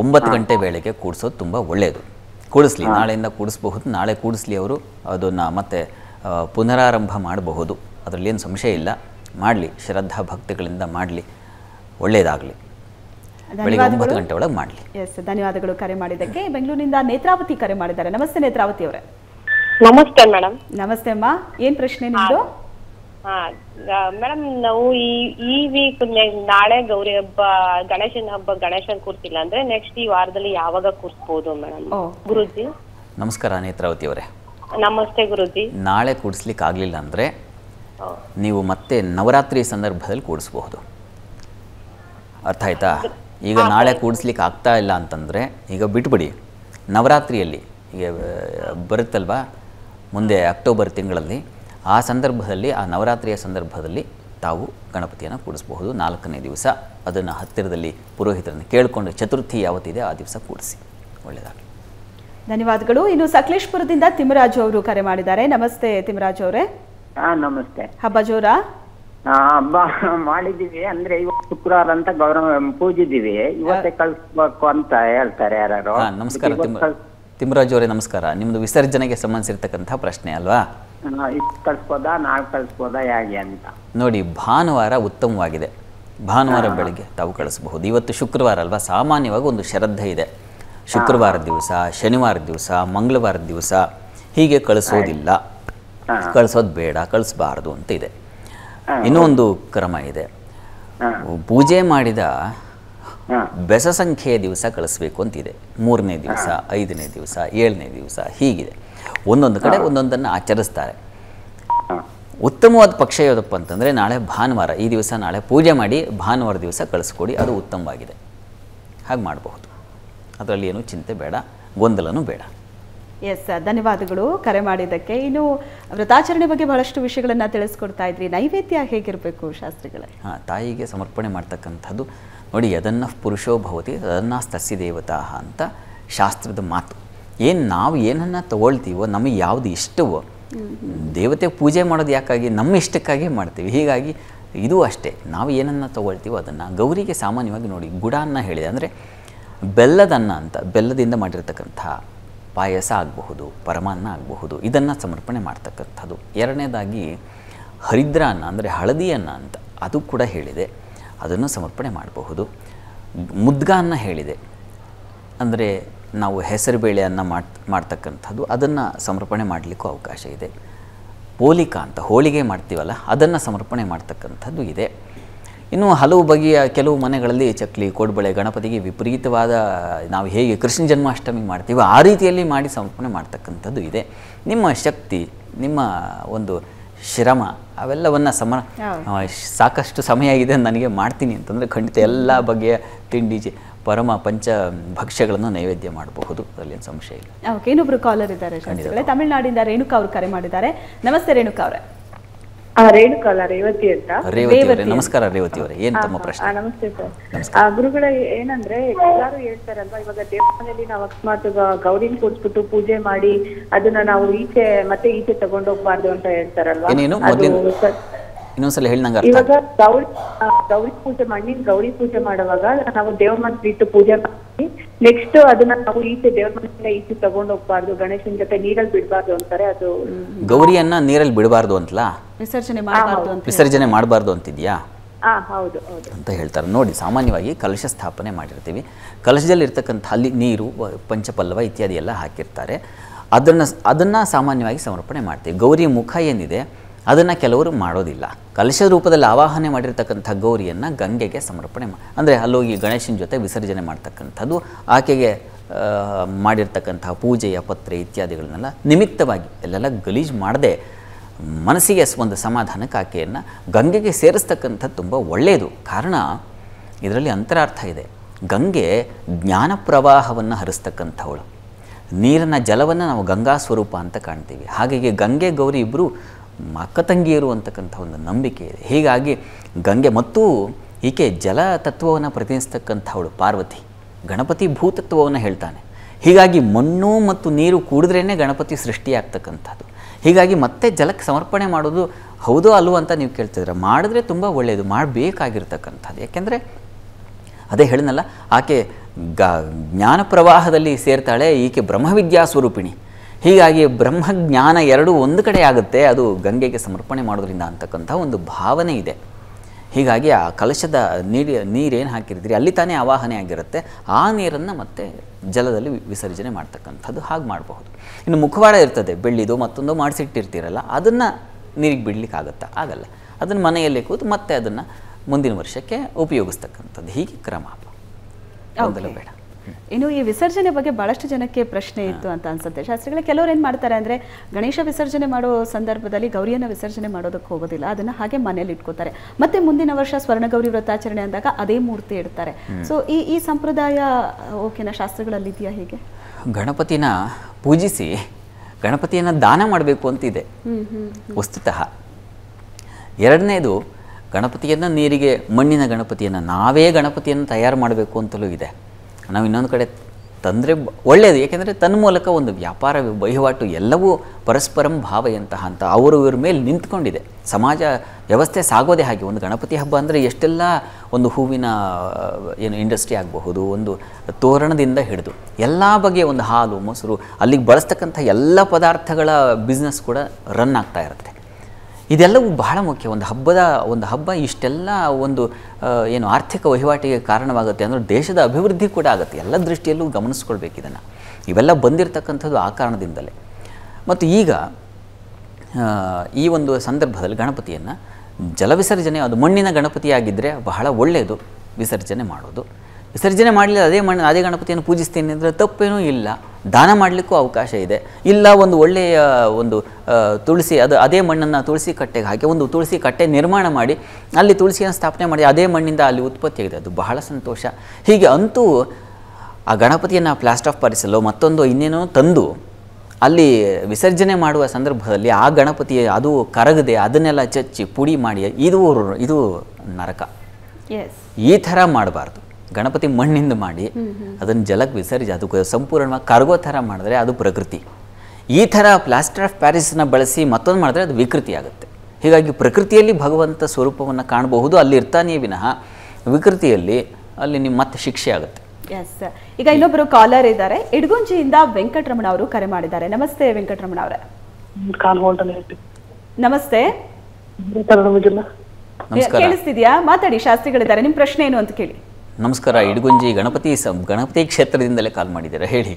ಒಂಬತ್ತು ಗಂಟೆ ವೇಳೆಗೆ ಕೂಡಿಸೋದು ತುಂಬ ಒಳ್ಳೆಯದು ಕೂಡಿಸ್ಲಿ ನಾಳೆಯಿಂದ ಕೂಡಿಸ್ಬಹುದು ನಾಳೆ ಕೂಡಿಸ್ಲಿ ಅವರು ಅದನ್ನು ಮತ್ತೆ ಪುನರಾರಂಭ ಮಾಡಬಹುದು ಅದರಲ್ಲಿ ಏನು ಸಂಶಯ ಇಲ್ಲ ಮಾಡಲಿ ಶ್ರದ್ಧಾ ಭಕ್ತಿಗಳಿಂದ ಮಾಡಲಿ ಒಳ್ಳೆಯದಾಗಲಿ ಬೆಳಿಗ್ಗೆ ಒಂಬತ್ತು ಗಂಟೆ ಒಳಗೆ ಮಾಡಲಿ ಎಸ್ ಧನ್ಯವಾದಗಳು ಕರೆ ಮಾಡಿದ್ದಕ್ಕೆ ಬೆಂಗಳೂರಿನಿಂದ ನೇತ್ರಾವತಿ ಕರೆ ಮಾಡಿದ್ದಾರೆ ನಮಸ್ತೆ ನೇತ್ರಾವತಿ ಅವರೇ ನಮಸ್ತೆ ಮೇಡಮ್ ನಮಸ್ತೆ ಅಮ್ಮ ಏನು ಪ್ರಶ್ನೆ ನಿಮ್ಮದು ಹಾ ಮೇಡಮ್ ನಾವು ಈ ಈ ವೀಕ್ ನಾಳೆ ಗೌರಿ ಹಬ್ಬ ಗಣೇಶನ ಹಬ್ಬ ಗಣೇಶನ್ ಕೂರ್ಸಿಲ್ಲ ಅಂದ್ರೆ ನೆಕ್ಸ್ಟ್ ಈ ವಾರದಲ್ಲಿ ಯಾವಾಗ ಕೂರ್ಸ್ಬೋದು ಮೇಡಮ್ ಗುರುಜಿ ನಮಸ್ಕಾರ ನೇತ್ರಾವತಿ ಅವರೇ ನಮಸ್ತೆ ಗುರುಜಿ ನಾಳೆ ಕೂಡಿಸ್ಲಿಕ್ಕೆ ಆಗಲಿಲ್ಲ ಅಂದ್ರೆ ನೀವು ಮತ್ತೆ ನವರಾತ್ರಿ ಸಂದರ್ಭದಲ್ಲಿ ಕೂಡಿಸಬಹುದು ಅರ್ಥ ಆಯ್ತಾ ಈಗ ನಾಳೆ ಕೂಡಿಸ್ಲಿಕ್ಕೆ ಆಗ್ತಾ ಇಲ್ಲ ಅಂತಂದ್ರೆ ಈಗ ಬಿಟ್ಬಿಡಿ ನವರಾತ್ರಿಯಲ್ಲಿ ಈಗ ಬರುತ್ತಲ್ವಾ ಮುಂದೆ ಅಕ್ಟೋಬರ್ ತಿಂಗಳಲ್ಲಿ ಆ ಸಂದರ್ಭದಲ್ಲಿ ಆ ನವರಾತ್ರಿಯ ಸಂದರ್ಭದಲ್ಲಿ ತಾವು ಗಣಪತಿಯನ್ನು ಕೂಡಿಸಬಹುದು ನಾಲ್ಕನೇ ದಿವಸ ಅದನ್ನು ಹತ್ತಿರದಲ್ಲಿ ಪುರೋಹಿತರನ್ನು ಕೇಳಿಕೊಂಡು ಚತುರ್ಥಿ ಯಾವತ್ತಿದೆ ಆ ದಿವಸ ಕೂಡಿಸಿ ಒಳ್ಳೆಯದಾಗಲಿ ಧನ್ಯವಾದಗಳು ಇನ್ನು ಸಕಲೇಶ್ಪುರದಿಂದ ತಿಮರಾಜು ಅವರು ಕರೆ ಮಾಡಿದ್ದಾರೆ ನಮಸ್ತೆ ತಿಮರಾಜು ಅವರೇ ನಮಸ್ತೆ ಹಬ್ಬ ಜೋರ ಹಬ್ಬ ಮಾಡಿದೀವಿ ಅಂದ್ರೆ ಇವತ್ತು ಶುಕ್ರವಾರ ಅಂತ ಗೌರವ ಪೂಜಿದೀವಿ ಇವತ್ತೇ ಕಳ್ಸ್ಬೇಕು ಅಂತ ಹೇಳ್ತಾರೆ ಯಾರು ನಮಸ್ಕಾರ ತಿಮರಾಜು ಅವರೇ ನಮಸ್ಕಾರ ನಿಮ್ದು ವಿಸರ್ಜನೆಗೆ ಸಂಬಂಧಿಸಿರ್ತಕ್ಕಂತಹ ಪ್ರಶ್ನೆ ಅಲ್ವಾ ನಾವು ಕಳಿಸ್ಬೋದಾ ಅಂತ ನೋಡಿ ಭಾನುವಾರ ಉತ್ತಮವಾಗಿದೆ ಭಾನುವಾರ ಬೆಳಿಗ್ಗೆ ತಾವು ಕಳಿಸಬಹುದು ಇವತ್ತು ಶುಕ್ರವಾರ ಅಲ್ವಾ ಸಾಮಾನ್ಯವಾಗಿ ಒಂದು ಶ್ರದ್ಧೆ ಇದೆ ಶುಕ್ರವಾರ ದಿವಸ ಶನಿವಾರ ದಿವಸ ಮಂಗಳವಾರ ದಿವಸ ಹೀಗೆ ಕಳಿಸೋದಿಲ್ಲ ಕಳಿಸೋದು ಬೇಡ ಕಳಿಸಬಾರ್ದು ಅಂತ ಇದೆ ಇನ್ನೊಂದು ಕ್ರಮ ಇದೆ ಪೂಜೆ ಮಾಡಿದ ಬೆಸ ಸಂಖ್ಯೆಯ ದಿವಸ ಕಳಿಸ್ಬೇಕು ಅಂತಿದೆ ಮೂರನೇ ದಿವಸ ಐದನೇ ದಿವಸ ಏಳನೇ ದಿವಸ ಹೀಗಿದೆ ಒಂದೊಂದು ಕಡೆ ಒಂದೊಂದನ್ನು ಆಚರಿಸ್ತಾರೆ ಉತ್ತಮವಾದ ಪಕ್ಷ ಯಾವುದಪ್ಪ ಅಂತಂದರೆ ನಾಳೆ ಭಾನುವಾರ ಈ ದಿವಸ ನಾಳೆ ಪೂಜೆ ಮಾಡಿ ಭಾನುವಾರ ದಿವಸ ಕಳಿಸ್ಕೊಡಿ ಅದು ಉತ್ತಮವಾಗಿದೆ ಹಾಗೆ ಮಾಡಬಹುದು ಅದರಲ್ಲಿ ಏನು ಚಿಂತೆ ಬೇಡ ಗೊಂದಲನೂ ಬೇಡ ಎಸ್ ಧನ್ಯವಾದಗಳು ಕರೆ ಮಾಡಿದ್ದಕ್ಕೆ ಇನ್ನು ವ್ರತಾಚರಣೆ ಬಗ್ಗೆ ಬಹಳಷ್ಟು ವಿಷಯಗಳನ್ನು ತಿಳಿಸ್ಕೊಡ್ತಾ ಇದ್ರಿ ನೈವೇದ್ಯ ಹೇಗಿರಬೇಕು ಶಾಸ್ತ್ರಿಗಳೇ ಹಾಂ ತಾಯಿಗೆ ಸಮರ್ಪಣೆ ಮಾಡ್ತಕ್ಕಂಥದ್ದು ನೋಡಿ ಯದನ್ನ ಪುರುಷೋ ಭವತಿ ಅದನ್ನ ದೇವತಾ ಅಂತ ಶಾಸ್ತ್ರದ ಮಾತು ಏನು ನಾವು ಏನನ್ನು ತಗೊಳ್ತೀವೋ ನಮಗೆ ಯಾವುದು ಇಷ್ಟವೋ ದೇವತೆ ಪೂಜೆ ಮಾಡೋದು ಯಾಕಾಗಿ ನಮ್ಮ ಇಷ್ಟಕ್ಕಾಗಿ ಮಾಡ್ತೀವಿ ಹೀಗಾಗಿ ಇದು ಅಷ್ಟೇ ನಾವು ಏನನ್ನು ತೊಗೊಳ್ತೀವೋ ಅದನ್ನು ಗೌರಿಗೆ ಸಾಮಾನ್ಯವಾಗಿ ನೋಡಿ ಗುಡ ಅನ್ನ ಹೇಳಿದೆ ಅಂದರೆ ಬೆಲ್ಲದನ್ನ ಅಂತ ಬೆಲ್ಲದಿಂದ ಮಾಡಿರ್ತಕ್ಕಂಥ ಪಾಯಸ ಆಗಬಹುದು ಪರಮಾನ್ನ ಆಗಬಹುದು ಇದನ್ನು ಸಮರ್ಪಣೆ ಮಾಡ್ತಕ್ಕಂಥದ್ದು ಎರಡನೇದಾಗಿ ಹರಿದ್ರ ಅನ್ನ ಅಂದರೆ ಅನ್ನ ಅಂತ ಅದು ಕೂಡ ಹೇಳಿದೆ ಅದನ್ನು ಸಮರ್ಪಣೆ ಮಾಡಬಹುದು ಅನ್ನ ಹೇಳಿದೆ ಅಂದರೆ ನಾವು ಹೆಸರು ಬೇಳೆಯನ್ನು ಮಾಡ್ತಕ್ಕಂಥದ್ದು ಅದನ್ನು ಸಮರ್ಪಣೆ ಮಾಡಲಿಕ್ಕೂ ಅವಕಾಶ ಇದೆ ಹೋಲಿಕಾ ಅಂತ ಹೋಳಿಗೆ ಮಾಡ್ತೀವಲ್ಲ ಅದನ್ನು ಸಮರ್ಪಣೆ ಮಾಡ್ತಕ್ಕಂಥದ್ದು ಇದೆ ಇನ್ನು ಹಲವು ಬಗೆಯ ಕೆಲವು ಮನೆಗಳಲ್ಲಿ ಚಕ್ಲಿ ಕೋಡ್ಬಳೆ ಗಣಪತಿಗೆ ವಿಪರೀತವಾದ ನಾವು ಹೇಗೆ ಕೃಷ್ಣ ಜನ್ಮಾಷ್ಟಮಿ ಮಾಡ್ತೀವೋ ಆ ರೀತಿಯಲ್ಲಿ ಮಾಡಿ ಸಮರ್ಪಣೆ ಮಾಡ್ತಕ್ಕಂಥದ್ದು ಇದೆ ನಿಮ್ಮ ಶಕ್ತಿ ನಿಮ್ಮ ಒಂದು ಶ್ರಮ ಅವೆಲ್ಲವನ್ನು ಸಮ ಸಾಕಷ್ಟು ಸಮಯ ಇದೆ ನನಗೆ ಮಾಡ್ತೀನಿ ಅಂತಂದರೆ ಖಂಡಿತ ಎಲ್ಲ ಬಗೆಯ ತಿಂಡಿ ಪರಮ ಪಂಚ ಭಕ್ಷ್ಯಗಳನ್ನು ನೈವೇದ್ಯ ಮಾಡಬಹುದು ಅದರಲ್ಲಿ ಏನು ಸಮಸ್ಯೆ ಇಲ್ಲ ಓಕೆ ಇನ್ನೊಬ್ಬರು ಕಾಲರ್ ಇದ್ದಾರೆ ತಮಿಳುನಾಡಿಂದ ರೇಣುಕಾ ಅವರು ಕರೆ ಮಾಡಿದ್ದಾರೆ ನಮಸ್ತೆ ರೇಣುಕಾ ಅವರೇ ರೇಣುಕಾಲ ರೇವತಿ ಅಂತ ನಮಸ್ಕಾರ ರೇವತಿ ಅವರೇ ಏನ್ ತಮ್ಮ ಪ್ರಶ್ನೆ ನಮಸ್ತೆ ಸರ್ ಗುರುಗಳ ಏನಂದ್ರೆ ಎಲ್ಲಾರು ಹೇಳ್ತಾರಲ್ವಾ ಇವಾಗ ದೇವಸ್ಥಾನದಲ್ಲಿ ನಾವು ಅಕಸ್ಮಾತ್ ಗೌರಿನ ಕೂರಿಸ್ಬಿಟ್ಟು ಪೂಜೆ ಮಾಡಿ ಅದನ್ನ ನಾವು ಈಚೆ ಮತ್ತೆ ಈಚೆ ತಗೊಂಡೋಗ್ಬಾರ್ದು ಅಂತ ಹೇಳ್ತಾರಲ್ವಾ ಇನ್ನೊಂದ್ಸಲ ಹೇಳಿ ನಂಗೆ ಇವಾಗ ಗೌರಿ ಗೌರಿ ಪೂಜೆ ಮಣ್ಣಿನ ಗೌರಿ ಪೂಜೆ ಮಾಡುವಾಗ ನಾವು ದೇವ್ರ ಇಟ್ಟು ಪೂಜೆ ಮಾಡ್ತೀವಿ ನೆಕ್ಸ್ಟ್ ಅದನ್ನ ನಾವು ಈಚೆ ದೇವ್ರ ಮನಸ್ಸಿಂದ ಈಚೆ ತಗೊಂಡು ಹೋಗ್ಬಾರ್ದು ಗಣೇಶನ ಜೊತೆ ನೀರಲ್ಲಿ ಬಿಡಬಾರ್ದು ಅಂತಾರೆ ಅದು ಗೌರಿಯನ್ನ ನೀರಲ್ಲಿ ಬಿಡಬಾರ್ದು ಅಂತಲಾ ವಿಸರ್ಜನೆ ಮಾಡಬಾರ್ದು ಅಂತ ವಿಸರ್ಜನೆ ಮಾಡಬಾರ್ದು ಅಂತಿದ್ಯಾ ಹೌದು ಅಂತ ಹೇಳ್ತಾರೆ ನೋಡಿ ಸಾಮಾನ್ಯವಾಗಿ ಕಲಶ ಸ್ಥಾಪನೆ ಮಾಡಿರ್ತೀವಿ ಕಲಶದಲ್ಲಿ ಇರ್ತಕ್ಕಂಥ ಅಲ್ಲಿ ನೀರು ಪಂಚಪಲ್ಲವ ಇತ್ಯಾದಿ ಎಲ್ಲ ಹಾಕಿರ್ತಾರೆ ಅದನ್ನು ಅದನ್ನು ಸಾಮಾನ್ಯವಾಗಿ ಸಮರ್ಪಣೆ ಮಾಡ್ತೀವಿ ಗೌರಿ ಮುಖ ಏನಿದೆ ಅದನ್ನು ಕೆಲವರು ಮಾಡೋದಿಲ್ಲ ಕಲಶ ರೂಪದಲ್ಲಿ ಆವಾಹನೆ ಮಾಡಿರ್ತಕ್ಕಂಥ ಗೌರಿಯನ್ನು ಗಂಗೆಗೆ ಸಮರ್ಪಣೆ ಮಾ ಅಂದರೆ ಅಲ್ಲೋಗಿ ಗಣೇಶನ ಜೊತೆ ವಿಸರ್ಜನೆ ಮಾಡ್ತಕ್ಕಂಥದ್ದು ಆಕೆಗೆ ಮಾಡಿರ್ತಕ್ಕಂಥ ಪೂಜೆಯ ಪತ್ರೆ ಇತ್ಯಾದಿಗಳನ್ನೆಲ್ಲ ನಿಮಿತ್ತವಾಗಿ ಎಲ್ಲೆಲ್ಲ ಗಲೀಜು ಮಾಡದೆ ಮನಸ್ಸಿಗೆ ಒಂದು ಸಮಾಧಾನಕ್ಕೆ ಆಕೆಯನ್ನು ಗಂಗೆಗೆ ಸೇರಿಸ್ತಕ್ಕಂಥದ್ದು ತುಂಬ ಒಳ್ಳೆಯದು ಕಾರಣ ಇದರಲ್ಲಿ ಅಂತರಾರ್ಥ ಇದೆ ಗಂಗೆ ಜ್ಞಾನ ಪ್ರವಾಹವನ್ನು ಹರಿಸ್ತಕ್ಕಂಥವಳು ನೀರಿನ ಜಲವನ್ನು ನಾವು ಗಂಗಾ ಸ್ವರೂಪ ಅಂತ ಕಾಣ್ತೀವಿ ಹಾಗಾಗಿ ಗಂಗೆ ಗೌರಿ ಇಬ್ಬರು ಅಕ್ಕ ತಂಗಿಯರು ಅಂತಕ್ಕಂಥ ಒಂದು ನಂಬಿಕೆ ಇದೆ ಹೀಗಾಗಿ ಗಂಗೆ ಮತ್ತು ಈಕೆ ಜಲ ತತ್ವವನ್ನು ಪ್ರತಿನಿಧಿಸ್ತಕ್ಕಂಥವಳು ಪಾರ್ವತಿ ಗಣಪತಿ ಭೂತತ್ವವನ್ನು ಹೇಳ್ತಾನೆ ಹೀಗಾಗಿ ಮಣ್ಣು ಮತ್ತು ನೀರು ಕೂಡಿದ್ರೇ ಗಣಪತಿ ಸೃಷ್ಟಿಯಾಗ್ತಕ್ಕಂಥದ್ದು ಹೀಗಾಗಿ ಮತ್ತೆ ಜಲಕ್ಕೆ ಸಮರ್ಪಣೆ ಮಾಡೋದು ಹೌದೋ ಅಲ್ವೋ ಅಂತ ನೀವು ಕೇಳ್ತಿದ್ರೆ ಮಾಡಿದ್ರೆ ತುಂಬ ಒಳ್ಳೆಯದು ಮಾಡಬೇಕಾಗಿರ್ತಕ್ಕಂಥದ್ದು ಯಾಕೆಂದರೆ ಅದೇ ಹೇಳಿನಲ್ಲ ಆಕೆ ಗ ಜ್ಞಾನ ಪ್ರವಾಹದಲ್ಲಿ ಸೇರ್ತಾಳೆ ಈಕೆ ಬ್ರಹ್ಮವಿದ್ಯಾ ಸ್ವರೂಪಿಣಿ ಹೀಗಾಗಿ ಬ್ರಹ್ಮಜ್ಞಾನ ಎರಡೂ ಒಂದು ಕಡೆ ಆಗುತ್ತೆ ಅದು ಗಂಗೆಗೆ ಸಮರ್ಪಣೆ ಮಾಡೋದ್ರಿಂದ ಅಂತಕ್ಕಂಥ ಒಂದು ಭಾವನೆ ಇದೆ ಹೀಗಾಗಿ ಆ ಕಲಶದ ನೀರು ನೀರೇನು ಹಾಕಿರ್ತೀರಿ ಅಲ್ಲಿ ತಾನೇ ಆವಾಹನೆ ಆಗಿರುತ್ತೆ ಆ ನೀರನ್ನು ಮತ್ತೆ ಜಲದಲ್ಲಿ ವಿಸರ್ಜನೆ ಮಾಡ್ತಕ್ಕಂಥದ್ದು ಹಾಗೆ ಮಾಡಬಹುದು ಇನ್ನು ಮುಖವಾಡ ಇರ್ತದೆ ಬೆಳ್ಳಿದು ಮತ್ತೊಂದು ಮಾಡಿಸಿಟ್ಟಿರ್ತೀರಲ್ಲ ಅದನ್ನು ನೀರಿಗೆ ಆಗುತ್ತಾ ಆಗಲ್ಲ ಅದನ್ನು ಮನೆಯಲ್ಲಿ ಕೂತು ಮತ್ತೆ ಅದನ್ನು ಮುಂದಿನ ವರ್ಷಕ್ಕೆ ಉಪಯೋಗಿಸ್ತಕ್ಕಂಥದ್ದು ಹೀಗೆ ಕ್ರಮ ಬೇಡ ಇನ್ನು ಈ ವಿಸರ್ಜನೆ ಬಗ್ಗೆ ಬಹಳಷ್ಟು ಜನಕ್ಕೆ ಪ್ರಶ್ನೆ ಇತ್ತು ಅಂತ ಅನ್ಸುತ್ತೆ ಶಾಸ್ತ್ರಿಗಳು ಕೆಲವರು ಏನ್ ಮಾಡ್ತಾರೆ ಅಂದ್ರೆ ಗಣೇಶ ವಿಸರ್ಜನೆ ಮಾಡೋ ಸಂದರ್ಭದಲ್ಲಿ ಗೌರಿಯನ್ನ ವಿಸರ್ಜನೆ ಮಾಡೋದಕ್ಕೆ ಹೋಗೋದಿಲ್ಲ ಅದನ್ನ ಹಾಗೆ ಮನೇಲಿ ಇಟ್ಕೋತಾರೆ ಮತ್ತೆ ಮುಂದಿನ ವರ್ಷ ಸ್ವರ್ಣಗೌರಿ ವ್ರತಾಚರಣೆ ಅಂದಾಗ ಅದೇ ಮೂರ್ತಿ ಇಡ್ತಾರೆ ಸೊ ಈ ಈ ಸಂಪ್ರದಾಯ ಓಕೆನಾ ಶಾಸ್ತ್ರಗಳಲ್ಲಿ ಇದೆಯಾ ಹೀಗೆ ಗಣಪತಿನ ಪೂಜಿಸಿ ಗಣಪತಿಯನ್ನ ದಾನ ಮಾಡಬೇಕು ಅಂತಿದೆ ವಸ್ತುತಃ ಎರಡನೇದು ಗಣಪತಿಯನ್ನು ನೀರಿಗೆ ಮಣ್ಣಿನ ಗಣಪತಿಯನ್ನು ನಾವೇ ಗಣಪತಿಯನ್ನು ತಯಾರು ಮಾಡಬೇಕು ಅಂತಲೂ ಇದೆ ನಾವು ಇನ್ನೊಂದು ಕಡೆ ತಂದರೆ ಒಳ್ಳೆಯದು ಏಕೆಂದರೆ ತನ್ನ ಮೂಲಕ ಒಂದು ವ್ಯಾಪಾರ ವಹಿವಾಟು ಎಲ್ಲವೂ ಪರಸ್ಪರಂ ಎಂತಹ ಅಂತ ಅವರು ಇವ್ರ ಮೇಲೆ ನಿಂತ್ಕೊಂಡಿದೆ ಸಮಾಜ ವ್ಯವಸ್ಥೆ ಸಾಗೋದೇ ಹಾಗೆ ಒಂದು ಗಣಪತಿ ಹಬ್ಬ ಅಂದರೆ ಎಷ್ಟೆಲ್ಲ ಒಂದು ಹೂವಿನ ಏನು ಇಂಡಸ್ಟ್ರಿ ಆಗಬಹುದು ಒಂದು ತೋರಣದಿಂದ ಹಿಡಿದು ಎಲ್ಲ ಬಗೆಯ ಒಂದು ಹಾಲು ಮೊಸರು ಅಲ್ಲಿಗೆ ಬಳಸ್ತಕ್ಕಂಥ ಎಲ್ಲ ಪದಾರ್ಥಗಳ ಬಿಸ್ನೆಸ್ ಕೂಡ ರನ್ ಆಗ್ತಾ ಇರುತ್ತೆ ಇದೆಲ್ಲವೂ ಬಹಳ ಮುಖ್ಯ ಒಂದು ಹಬ್ಬದ ಒಂದು ಹಬ್ಬ ಇಷ್ಟೆಲ್ಲ ಒಂದು ಏನು ಆರ್ಥಿಕ ವಹಿವಾಟಿಗೆ ಕಾರಣವಾಗುತ್ತೆ ಅಂದರೆ ದೇಶದ ಅಭಿವೃದ್ಧಿ ಕೂಡ ಆಗುತ್ತೆ ಎಲ್ಲ ದೃಷ್ಟಿಯಲ್ಲೂ ಗಮನಿಸ್ಕೊಳ್ಬೇಕು ಇದನ್ನು ಇವೆಲ್ಲ ಬಂದಿರತಕ್ಕಂಥದ್ದು ಆ ಕಾರಣದಿಂದಲೇ ಮತ್ತು ಈಗ ಈ ಒಂದು ಸಂದರ್ಭದಲ್ಲಿ ಗಣಪತಿಯನ್ನು ಜಲವಿಸರ್ಜನೆ ಅದು ಮಣ್ಣಿನ ಗಣಪತಿಯಾಗಿದ್ದರೆ ಬಹಳ ಒಳ್ಳೆಯದು ವಿಸರ್ಜನೆ ಮಾಡೋದು ವಿಸರ್ಜನೆ ಮಾಡಲಿಲ್ಲ ಅದೇ ಮಣ್ಣು ಅದೇ ಗಣಪತಿಯನ್ನು ಪೂಜಿಸ್ತೀನಿ ಅಂದರೆ ತಪ್ಪೇನೂ ಇಲ್ಲ ದಾನ ಮಾಡಲಿಕ್ಕೂ ಅವಕಾಶ ಇದೆ ಇಲ್ಲ ಒಂದು ಒಳ್ಳೆಯ ಒಂದು ತುಳಸಿ ಅದು ಅದೇ ಮಣ್ಣನ್ನು ತುಳಸಿ ಕಟ್ಟೆಗೆ ಹಾಕಿ ಒಂದು ತುಳಸಿ ಕಟ್ಟೆ ನಿರ್ಮಾಣ ಮಾಡಿ ಅಲ್ಲಿ ತುಳಸಿಯನ್ನು ಸ್ಥಾಪನೆ ಮಾಡಿ ಅದೇ ಮಣ್ಣಿಂದ ಅಲ್ಲಿ ಉತ್ಪತ್ತಿಯಾಗಿದೆ ಅದು ಬಹಳ ಸಂತೋಷ ಹೀಗೆ ಅಂತೂ ಆ ಗಣಪತಿಯನ್ನು ಪ್ಲಾಸ್ಟ್ ಆಫ್ ಪರಿಸಲು ಮತ್ತೊಂದು ಇನ್ನೇನೋ ತಂದು ಅಲ್ಲಿ ವಿಸರ್ಜನೆ ಮಾಡುವ ಸಂದರ್ಭದಲ್ಲಿ ಆ ಗಣಪತಿ ಅದು ಕರಗದೆ ಅದನ್ನೆಲ್ಲ ಚಚ್ಚಿ ಪುಡಿ ಮಾಡಿ ಇದು ಇದು ನರಕ ಈ ಥರ ಮಾಡಬಾರ್ದು ಗಣಪತಿ ಮಣ್ಣಿಂದ ಮಾಡಿ ಅದನ್ನ ಜಲಕ್ಕೆ ವಿಸರ್ಜಿ ಅದು ಸಂಪೂರ್ಣವಾಗಿ ಕರ್ಗೋ ಥರ ಮಾಡಿದ್ರೆ ಅದು ಪ್ರಕೃತಿ ಈ ಥರ ಪ್ಲಾಸ್ಟರ್ ಆಫ್ ಪ್ಯಾರಿಸನ್ನ ಬಳಸಿ ಮತ್ತೊಂದು ಮಾಡಿದ್ರೆ ಅದು ವಿಕೃತಿ ಆಗುತ್ತೆ ಹೀಗಾಗಿ ಪ್ರಕೃತಿಯಲ್ಲಿ ಭಗವಂತ ಸ್ವರೂಪವನ್ನು ಕಾಣಬಹುದು ಅಲ್ಲಿ ಇರ್ತಾನೆ ವಿನಃ ವಿಕೃತಿಯಲ್ಲಿ ಅಲ್ಲಿ ನಿಮ್ಮ ಮತ್ತೆ ಶಿಕ್ಷೆ ಆಗುತ್ತೆ ಎಸ್ ಈಗ ಇನ್ನೊಬ್ಬರು ಕಾಲರ್ ಇದ್ದಾರೆ ಇಡಗುಂಜಿಯಿಂದ ವೆಂಕಟರಮಣ ಅವರು ಕರೆ ಮಾಡಿದ್ದಾರೆ ನಮಸ್ತೆ ವೆಂಕಟರಮಣ ಅವರೇ ನಮಸ್ತೆ ಕೇಳಿಸ್ತಿದ್ಯಾ ಮಾತಾಡಿ ಶಾಸ್ತ್ರಿಗಳಿದ್ದಾರೆ ನಿಮ್ಮ ಪ್ರಶ್ನೆ ಏನು ಅಂತ ಕೇಳಿ ನಮಸ್ಕಾರ ಇಡಗುಂಜಿ ಗಣಪತಿ ಗಣಪತಿ ಕ್ಷೇತ್ರದಿಂದಲೇ ಕಾಲ್ ಮಾಡಿದ್ದೀರಾ ಹೇಳಿ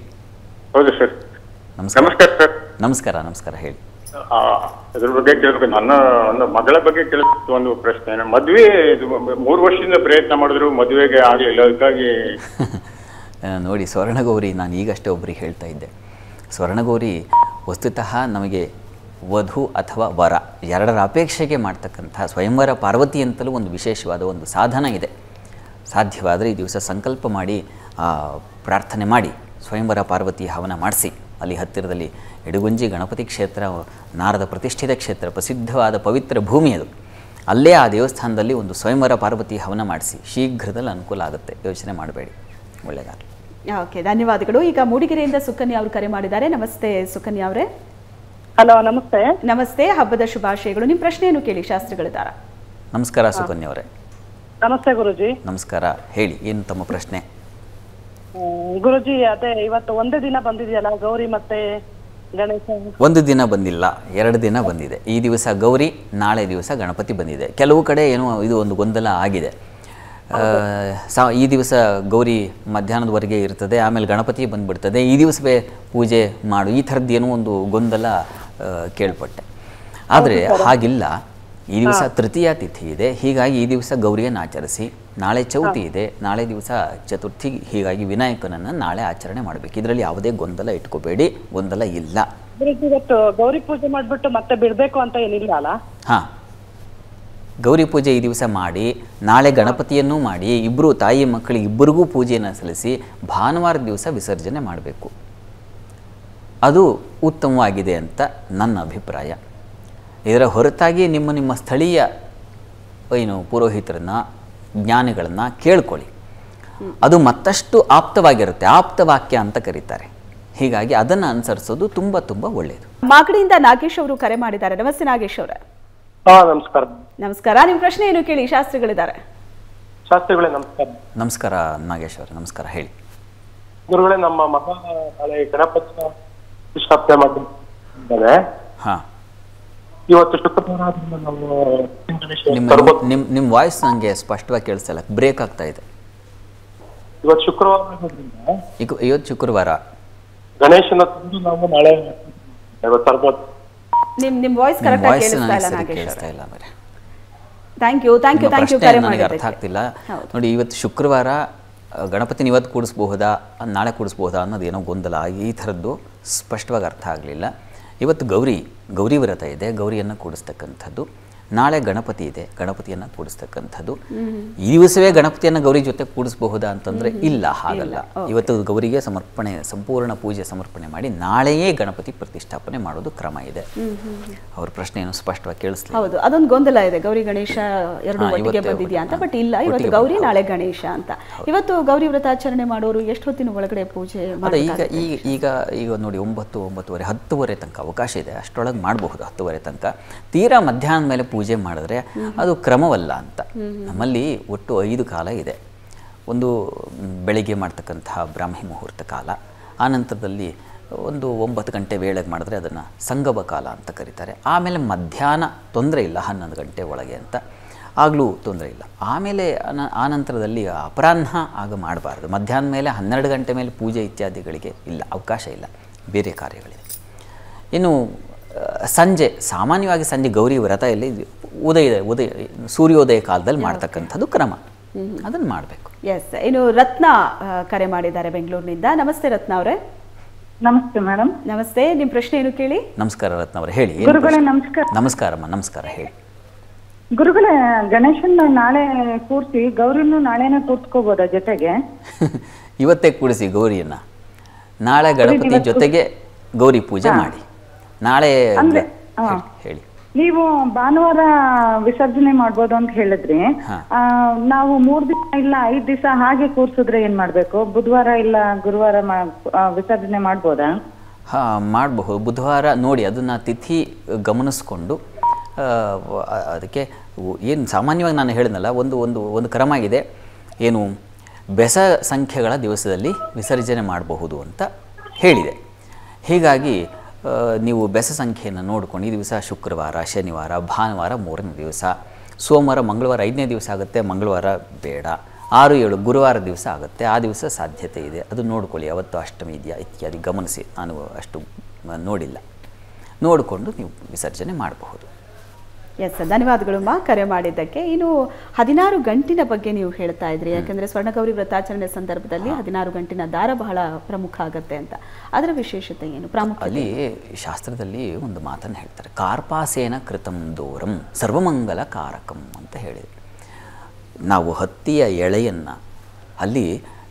ಹೌದು ಸರ್ ನಮಸ್ಕಾರ ಸರ್ ನಮಸ್ಕಾರ ನಮಸ್ಕಾರ ಹೇಳಿ ಅದ್ರ ಬಗ್ಗೆ ಕೇಳಬೇಕು ನನ್ನ ಒಂದು ಮಗಳ ಬಗ್ಗೆ ಕೇಳಬೇಕು ಒಂದು ಪ್ರಶ್ನೆ ಮದುವೆ ಮೂರು ವರ್ಷದಿಂದ ಪ್ರಯತ್ನ ಮಾಡಿದ್ರು ಮದುವೆಗೆ ಆಗಲಿಲ್ಲ ಅದಕ್ಕಾಗಿ [laughs] ನೋಡಿ ಸ್ವರ್ಣಗೌರಿ ನಾನು ಈಗಷ್ಟೇ ಒಬ್ಬರಿಗೆ ಹೇಳ್ತಾ ಇದ್ದೆ ಸ್ವರ್ಣಗೌರಿ ವಸ್ತುತಃ ನಮಗೆ ವಧು ಅಥವಾ ವರ ಎರಡರ ಅಪೇಕ್ಷೆಗೆ ಮಾಡ್ತಕ್ಕಂಥ ಸ್ವಯಂವರ ಪಾರ್ವತಿ ಅಂತಲೂ ಒಂದು ವಿಶೇಷವಾದ ಒಂದು ಸಾಧನ ಇದೆ ಸಾಧ್ಯವಾದರೆ ಈ ದಿವಸ ಸಂಕಲ್ಪ ಮಾಡಿ ಪ್ರಾರ್ಥನೆ ಮಾಡಿ ಸ್ವಯಂವರ ಪಾರ್ವತಿ ಹವನ ಮಾಡಿಸಿ ಅಲ್ಲಿ ಹತ್ತಿರದಲ್ಲಿ ಎಡುಗುಂಜಿ ಗಣಪತಿ ಕ್ಷೇತ್ರ ನಾರದ ಪ್ರತಿಷ್ಠಿತ ಕ್ಷೇತ್ರ ಪ್ರಸಿದ್ಧವಾದ ಪವಿತ್ರ ಭೂಮಿ ಅದು ಅಲ್ಲೇ ಆ ದೇವಸ್ಥಾನದಲ್ಲಿ ಒಂದು ಸ್ವಯಂವರ ಪಾರ್ವತಿ ಹವನ ಮಾಡಿಸಿ ಶೀಘ್ರದಲ್ಲಿ ಅನುಕೂಲ ಆಗುತ್ತೆ ಯೋಚನೆ ಮಾಡಬೇಡಿ ಒಳ್ಳೆಯದಾಗಲಿ ಓಕೆ ಧನ್ಯವಾದಗಳು ಈಗ ಮೂಡಿಗೆರೆಯಿಂದ ಸುಕನ್ಯಾ ಅವರು ಕರೆ ಮಾಡಿದ್ದಾರೆ ನಮಸ್ತೆ ಸುಕನ್ಯಾ ಅವರೇ ಹಲೋ ನಮಸ್ತೆ ನಮಸ್ತೆ ಹಬ್ಬದ ಶುಭಾಶಯಗಳು ನಿಮ್ಮ ಪ್ರಶ್ನೆಯನ್ನು ಕೇಳಿ ಶಾಸ್ತ್ರಿಗಳಿದ್ದಾರ ನಮಸ್ಕಾರ ಸುಕನ್ಯಾ ಅವರೇ ನಮಸ್ತೆ ಗುರುಜಿ ನಮಸ್ಕಾರ ಹೇಳಿ ಏನು ತಮ್ಮ ಪ್ರಶ್ನೆ ಗುರುಜಿ ಅದೇ ಇವತ್ತು ಒಂದೇ ದಿನ ಬಂದಿದೆಯಲ್ಲ ಗೌರಿ ಮತ್ತೆ ಗಣೇಶ ಒಂದು ದಿನ ಬಂದಿಲ್ಲ ಎರಡು ದಿನ ಬಂದಿದೆ ಈ ದಿವಸ ಗೌರಿ ನಾಳೆ ದಿವಸ ಗಣಪತಿ ಬಂದಿದೆ ಕೆಲವು ಕಡೆ ಏನೋ ಇದು ಒಂದು ಗೊಂದಲ ಆಗಿದೆ ಸಾ ಈ ದಿವಸ ಗೌರಿ ಮಧ್ಯಾಹ್ನದವರೆಗೆ ಇರ್ತದೆ ಆಮೇಲೆ ಗಣಪತಿ ಬಂದುಬಿಡ್ತದೆ ಈ ದಿವಸವೇ ಪೂಜೆ ಮಾಡು ಈ ಏನೋ ಒಂದು ಗೊಂದಲ ಕೇಳ್ಪಟ್ಟೆ ಆದರೆ ಹಾಗಿಲ್ಲ ಈ ದಿವಸ ತೃತೀಯ ತಿಥಿ ಇದೆ ಹೀಗಾಗಿ ಈ ದಿವಸ ಗೌರಿಯನ್ನು ಆಚರಿಸಿ ನಾಳೆ ಚೌತಿ ಇದೆ ನಾಳೆ ದಿವಸ ಚತುರ್ಥಿ ಹೀಗಾಗಿ ವಿನಾಯಕನನ್ನು ನಾಳೆ ಆಚರಣೆ ಮಾಡಬೇಕು ಇದರಲ್ಲಿ ಯಾವುದೇ ಗೊಂದಲ ಇಟ್ಕೋಬೇಡಿ ಗೊಂದಲ ಇಲ್ಲ ಗೌರಿ ಪೂಜೆ ಮಾಡಿಬಿಟ್ಟು ಮತ್ತೆ ಬಿಡಬೇಕು ಅಂತ ಏನಿಲ್ಲ ಅಲ್ಲ ಹಾಂ ಗೌರಿ ಪೂಜೆ ಈ ದಿವಸ ಮಾಡಿ ನಾಳೆ ಗಣಪತಿಯನ್ನೂ ಮಾಡಿ ಇಬ್ಬರು ತಾಯಿ ಮಕ್ಕಳಿಗೆ ಇಬ್ಬರಿಗೂ ಪೂಜೆಯನ್ನು ಸಲ್ಲಿಸಿ ಭಾನುವಾರ ದಿವಸ ವಿಸರ್ಜನೆ ಮಾಡಬೇಕು ಅದು ಉತ್ತಮವಾಗಿದೆ ಅಂತ ನನ್ನ ಅಭಿಪ್ರಾಯ ಇದರ ಹೊರತಾಗಿ ನಿಮ್ಮ ನಿಮ್ಮ ಸ್ಥಳೀಯ ಏನು ಪುರೋಹಿತರನ್ನ ಜ್ಞಾನಿಗಳನ್ನು ಕೇಳ್ಕೊಳ್ಳಿ ಅದು ಮತ್ತಷ್ಟು ಆಪ್ತವಾಗಿರುತ್ತೆ ಆಪ್ತವಾಕ್ಯ ಅಂತ ಕರೀತಾರೆ ಹೀಗಾಗಿ ಅದನ್ನ ಅನುಸರಿಸೋದು ತುಂಬಾ ತುಂಬಾ ಒಳ್ಳೆಯದು ಮಾಗಡಿಯಿಂದ ನಾಗೇಶ್ ಅವರು ಕರೆ ಮಾಡಿದ್ದಾರೆ ನಮಸ್ತೆ ನಾಗೇಶ್ ಅವರೇ ನಮಸ್ಕಾರ ನಮಸ್ಕಾರ ನಿಮ್ಮ ಪ್ರಶ್ನೆ ಏನು ಕೇಳಿ ಶಾಸ್ತ್ರಿಗಳಿದ್ದಾರೆ ಶಾಸ್ತ್ರಿಗಳೇ ನಮಸ್ಕಾರ ನಮಸ್ಕಾರ ನಾಗೇಶ್ ಅವರೇ ನಮಸ್ಕಾರ ಹೇಳಿ ಗುರುಗಳೇ ನಮ್ಮ ಮಹಾ ಗಣಪತಿ ನಿಮ್ ವಾಯ್ಸ್ ನಂಗೆ ಸ್ಪಷ್ಟವಾಗಿ ಕೇಳಿಸಲ್ಲ ಬ್ರೇಕ್ ಆಗ್ತಾ ಇದೆ ಶುಕ್ರವಾರ ಇವತ್ತು ಶುಕ್ರವಾರ ನಾವು ಅರ್ಥ ಆಗ್ತಿಲ್ಲ ನೋಡಿ ಇವತ್ತು ಶುಕ್ರವಾರ ಗಣಪತಿನ ಇವತ್ತು ಕೂಡಿಸ್ಬಹುದಾ ನಾಳೆ ಕೂಡಿಸ್ಬಹುದಾ ಅನ್ನೋದು ಏನೋ ಗೊಂದಲ ಈ ತರದ್ದು ಸ್ಪಷ್ಟವಾಗಿ ಅರ್ಥ ಆಗಲಿಲ್ಲ ಇವತ್ತು ಗೌರಿ ಗೌರಿ ವ್ರತ ಇದೆ ಗೌರಿಯನ್ನು ಕೂಡಿಸ್ತಕ್ಕಂಥದ್ದು ನಾಳೆ ಗಣಪತಿ ಇದೆ ಗಣಪತಿಯನ್ನು ಕೂಡಿಸ್ತಕ್ಕಂಥದ್ದು ಈ ದಿವಸವೇ ಗಣಪತಿಯನ್ನು ಗೌರಿ ಜೊತೆ ಕೂಡಿಸಬಹುದಾ ಅಂತಂದರೆ ಇಲ್ಲ ಹಾಗಲ್ಲ ಇವತ್ತು ಗೌರಿಗೆ ಸಮರ್ಪಣೆ ಸಂಪೂರ್ಣ ಪೂಜೆ ಸಮರ್ಪಣೆ ಮಾಡಿ ನಾಳೆಯೇ ಗಣಪತಿ ಪ್ರತಿಷ್ಠಾಪನೆ ಮಾಡೋದು ಕ್ರಮ ಇದೆ ಅವ್ರ ಪ್ರಶ್ನೆಯನ್ನು ಸ್ಪಷ್ಟವಾಗಿ ಕೇಳಿಸ್ಲಿ ಹೌದು ಅದೊಂದು ಗೊಂದಲ ಇದೆ ಗೌರಿ ಗಣೇಶ ಎರಡು ಒಟ್ಟಿಗೆ ಬಂದಿದೆಯಾ ಅಂತ ಬಟ್ ಇಲ್ಲ ಇವತ್ತು ಗೌರಿ ನಾಳೆ ಗಣೇಶ ಅಂತ ಇವತ್ತು ಗೌರಿ ವ್ರತಾಚರಣೆ ಮಾಡೋರು ಎಷ್ಟು ಹೊತ್ತಿನ ಒಳಗಡೆ ಪೂಜೆ ಈಗ ಈಗ ಈಗ ಈಗ ನೋಡಿ ಒಂಬತ್ತು ಒಂಬತ್ತುವರೆ ಹತ್ತುವರೆ ತನಕ ಅವಕಾಶ ಇದೆ ಅಷ್ಟೊಳಗೆ ಮಾಡಬಹುದು ಹತ್ತುವರೆ ತನಕ ತೀರಾ ಮಧ್ಯಾಹ್ನದ ಮೇಲೆ ಪೂಜೆ ಮಾಡಿದ್ರೆ ಅದು ಕ್ರಮವಲ್ಲ ಅಂತ ನಮ್ಮಲ್ಲಿ ಒಟ್ಟು ಐದು ಕಾಲ ಇದೆ ಒಂದು ಬೆಳಿಗ್ಗೆ ಮಾಡ್ತಕ್ಕಂತಹ ಬ್ರಾಹ್ಮಿ ಮುಹೂರ್ತ ಕಾಲ ಆ ನಂತರದಲ್ಲಿ ಒಂದು ಒಂಬತ್ತು ಗಂಟೆ ವೇಳೆಗೆ ಮಾಡಿದ್ರೆ ಅದನ್ನು ಸಂಗಮ ಕಾಲ ಅಂತ ಕರೀತಾರೆ ಆಮೇಲೆ ಮಧ್ಯಾಹ್ನ ತೊಂದರೆ ಇಲ್ಲ ಹನ್ನೊಂದು ಗಂಟೆ ಒಳಗೆ ಅಂತ ಆಗಲೂ ತೊಂದರೆ ಇಲ್ಲ ಆಮೇಲೆ ಆ ನಂತರದಲ್ಲಿ ಅಪರಾಹ್ನ ಆಗ ಮಾಡಬಾರ್ದು ಮಧ್ಯಾಹ್ನ ಮೇಲೆ ಹನ್ನೆರಡು ಗಂಟೆ ಮೇಲೆ ಪೂಜೆ ಇತ್ಯಾದಿಗಳಿಗೆ ಇಲ್ಲ ಅವಕಾಶ ಇಲ್ಲ ಬೇರೆ ಕಾರ್ಯಗಳಿದೆ ಇನ್ನು ಸಂಜೆ ಸಾಮಾನ್ಯವಾಗಿ ಸಂಜೆ ಗೌರಿ ವ್ರತ ಇಲ್ಲಿ ಉದಯ ಉದಯ ಸೂರ್ಯೋದಯ ಕಾಲದಲ್ಲಿ ಮಾಡ್ತಕ್ಕಂಥದ್ದು ಕ್ರಮ ಅದನ್ನು ಮಾಡಬೇಕು ಎಸ್ ಇನ್ನು ರತ್ನ ಕರೆ ಮಾಡಿದ್ದಾರೆ ಬೆಂಗಳೂರಿನಿಂದ ನಮಸ್ತೆ ರತ್ನ ಅವರೇ ನಮಸ್ತೆ ಮೇಡಮ್ ನಮಸ್ತೆ ನಿಮ್ಮ ಪ್ರಶ್ನೆ ಏನು ಕೇಳಿ ನಮಸ್ಕಾರ ರತ್ನ ಅವರೇ ಹೇಳಿ ಗುರುಗಳೇ ನಮಸ್ಕಾರ ನಮಸ್ಕಾರಮ್ಮ ನಮಸ್ಕಾರ ಹೇಳಿ ಗುರುಗಳೇ ಗಣೇಶನ ನಾಳೆ ಕೂರಿಸಿ ಗೌರಿನೂ ನಾಳೆನೇ ಕೂರ್ಸ್ಕೋಬೋದಾ ಜೊತೆಗೆ [laughs] ಇವತ್ತೇ ಕೂಡಿಸಿ ಗೌರಿಯನ್ನ ನಾಳೆ ಗಣಪತಿ ಜೊತೆಗೆ ಗೌರಿ ಪೂಜೆ ಮಾಡಿ ನಾಳೆ ಅಂದ್ರೆ ಹೇಳಿ ನೀವು ಭಾನುವಾರ ವಿಸರ್ಜನೆ ಮಾಡ್ಬೋದು ಅಂತ ಹೇಳಿದ್ರಿ ನಾವು ಮೂರ್ ದಿನ ಇಲ್ಲ ಐದ್ ದಿವಸ ಹಾಗೆ ಕೂರ್ಸಿದ್ರೆ ಏನ್ ಮಾಡ್ಬೇಕು ಬುಧವಾರ ಇಲ್ಲ ಗುರುವಾರ ವಿಸರ್ಜನೆ ಮಾಡ್ಬೋದಾ ಹಾ ಮಾಡಬಹುದು ಬುಧವಾರ ನೋಡಿ ಅದನ್ನ ತಿಥಿ ಗಮನಿಸ್ಕೊಂಡು ಅದಕ್ಕೆ ಏನು ಸಾಮಾನ್ಯವಾಗಿ ನಾನು ಹೇಳಿದ್ನಲ್ಲ ಒಂದು ಒಂದು ಒಂದು ಕ್ರಮ ಇದೆ ಏನು ಬೆಸ ಸಂಖ್ಯೆಗಳ ದಿವಸದಲ್ಲಿ ವಿಸರ್ಜನೆ ಮಾಡಬಹುದು ಅಂತ ಹೇಳಿದೆ ಹೀಗಾಗಿ ನೀವು ಬೆಸ ಸಂಖ್ಯೆಯನ್ನು ನೋಡ್ಕೊಂಡು ಈ ದಿವಸ ಶುಕ್ರವಾರ ಶನಿವಾರ ಭಾನುವಾರ ಮೂರನೇ ದಿವಸ ಸೋಮವಾರ ಮಂಗಳವಾರ ಐದನೇ ದಿವಸ ಆಗುತ್ತೆ ಮಂಗಳವಾರ ಬೇಡ ಆರು ಏಳು ಗುರುವಾರ ದಿವಸ ಆಗುತ್ತೆ ಆ ದಿವಸ ಸಾಧ್ಯತೆ ಇದೆ ಅದು ನೋಡ್ಕೊಳ್ಳಿ ಅವತ್ತು ಅಷ್ಟಮಿ ಇದೆಯಾ ಇತ್ಯಾದಿ ಗಮನಿಸಿ ನಾನು ಅಷ್ಟು ನೋಡಿಲ್ಲ ನೋಡಿಕೊಂಡು ನೀವು ವಿಸರ್ಜನೆ ಮಾಡಬಹುದು ಎಸ್ ಧನ್ಯವಾದಗಳು ಮಾ ಕರೆ ಮಾಡಿದ್ದಕ್ಕೆ ಇನ್ನು ಹದಿನಾರು ಗಂಟಿನ ಬಗ್ಗೆ ನೀವು ಹೇಳ್ತಾ ಇದ್ರಿ ಯಾಕಂದ್ರೆ ಸ್ವರ್ಣಗೌರಿ ವ್ರತಾಚರಣೆ ಸಂದರ್ಭದಲ್ಲಿ ಹದಿನಾರು ಗಂಟಿನ ದಾರ ಬಹಳ ಪ್ರಮುಖ ಆಗತ್ತೆ ಅಂತ ಅದರ ವಿಶೇಷತೆ ಏನು ಪ್ರಾಮುಖ್ಯ ಅಲ್ಲಿ ಶಾಸ್ತ್ರದಲ್ಲಿ ಒಂದು ಮಾತನ್ನು ಹೇಳ್ತಾರೆ ಕಾರ್ಪಾಸೇನ ಕೃತಂ ದೂರಂ ಸರ್ವಮಂಗಲ ಕಾರಕಂ ಅಂತ ಹೇಳಿದ್ರು ನಾವು ಹತ್ತಿಯ ಎಳೆಯನ್ನು ಅಲ್ಲಿ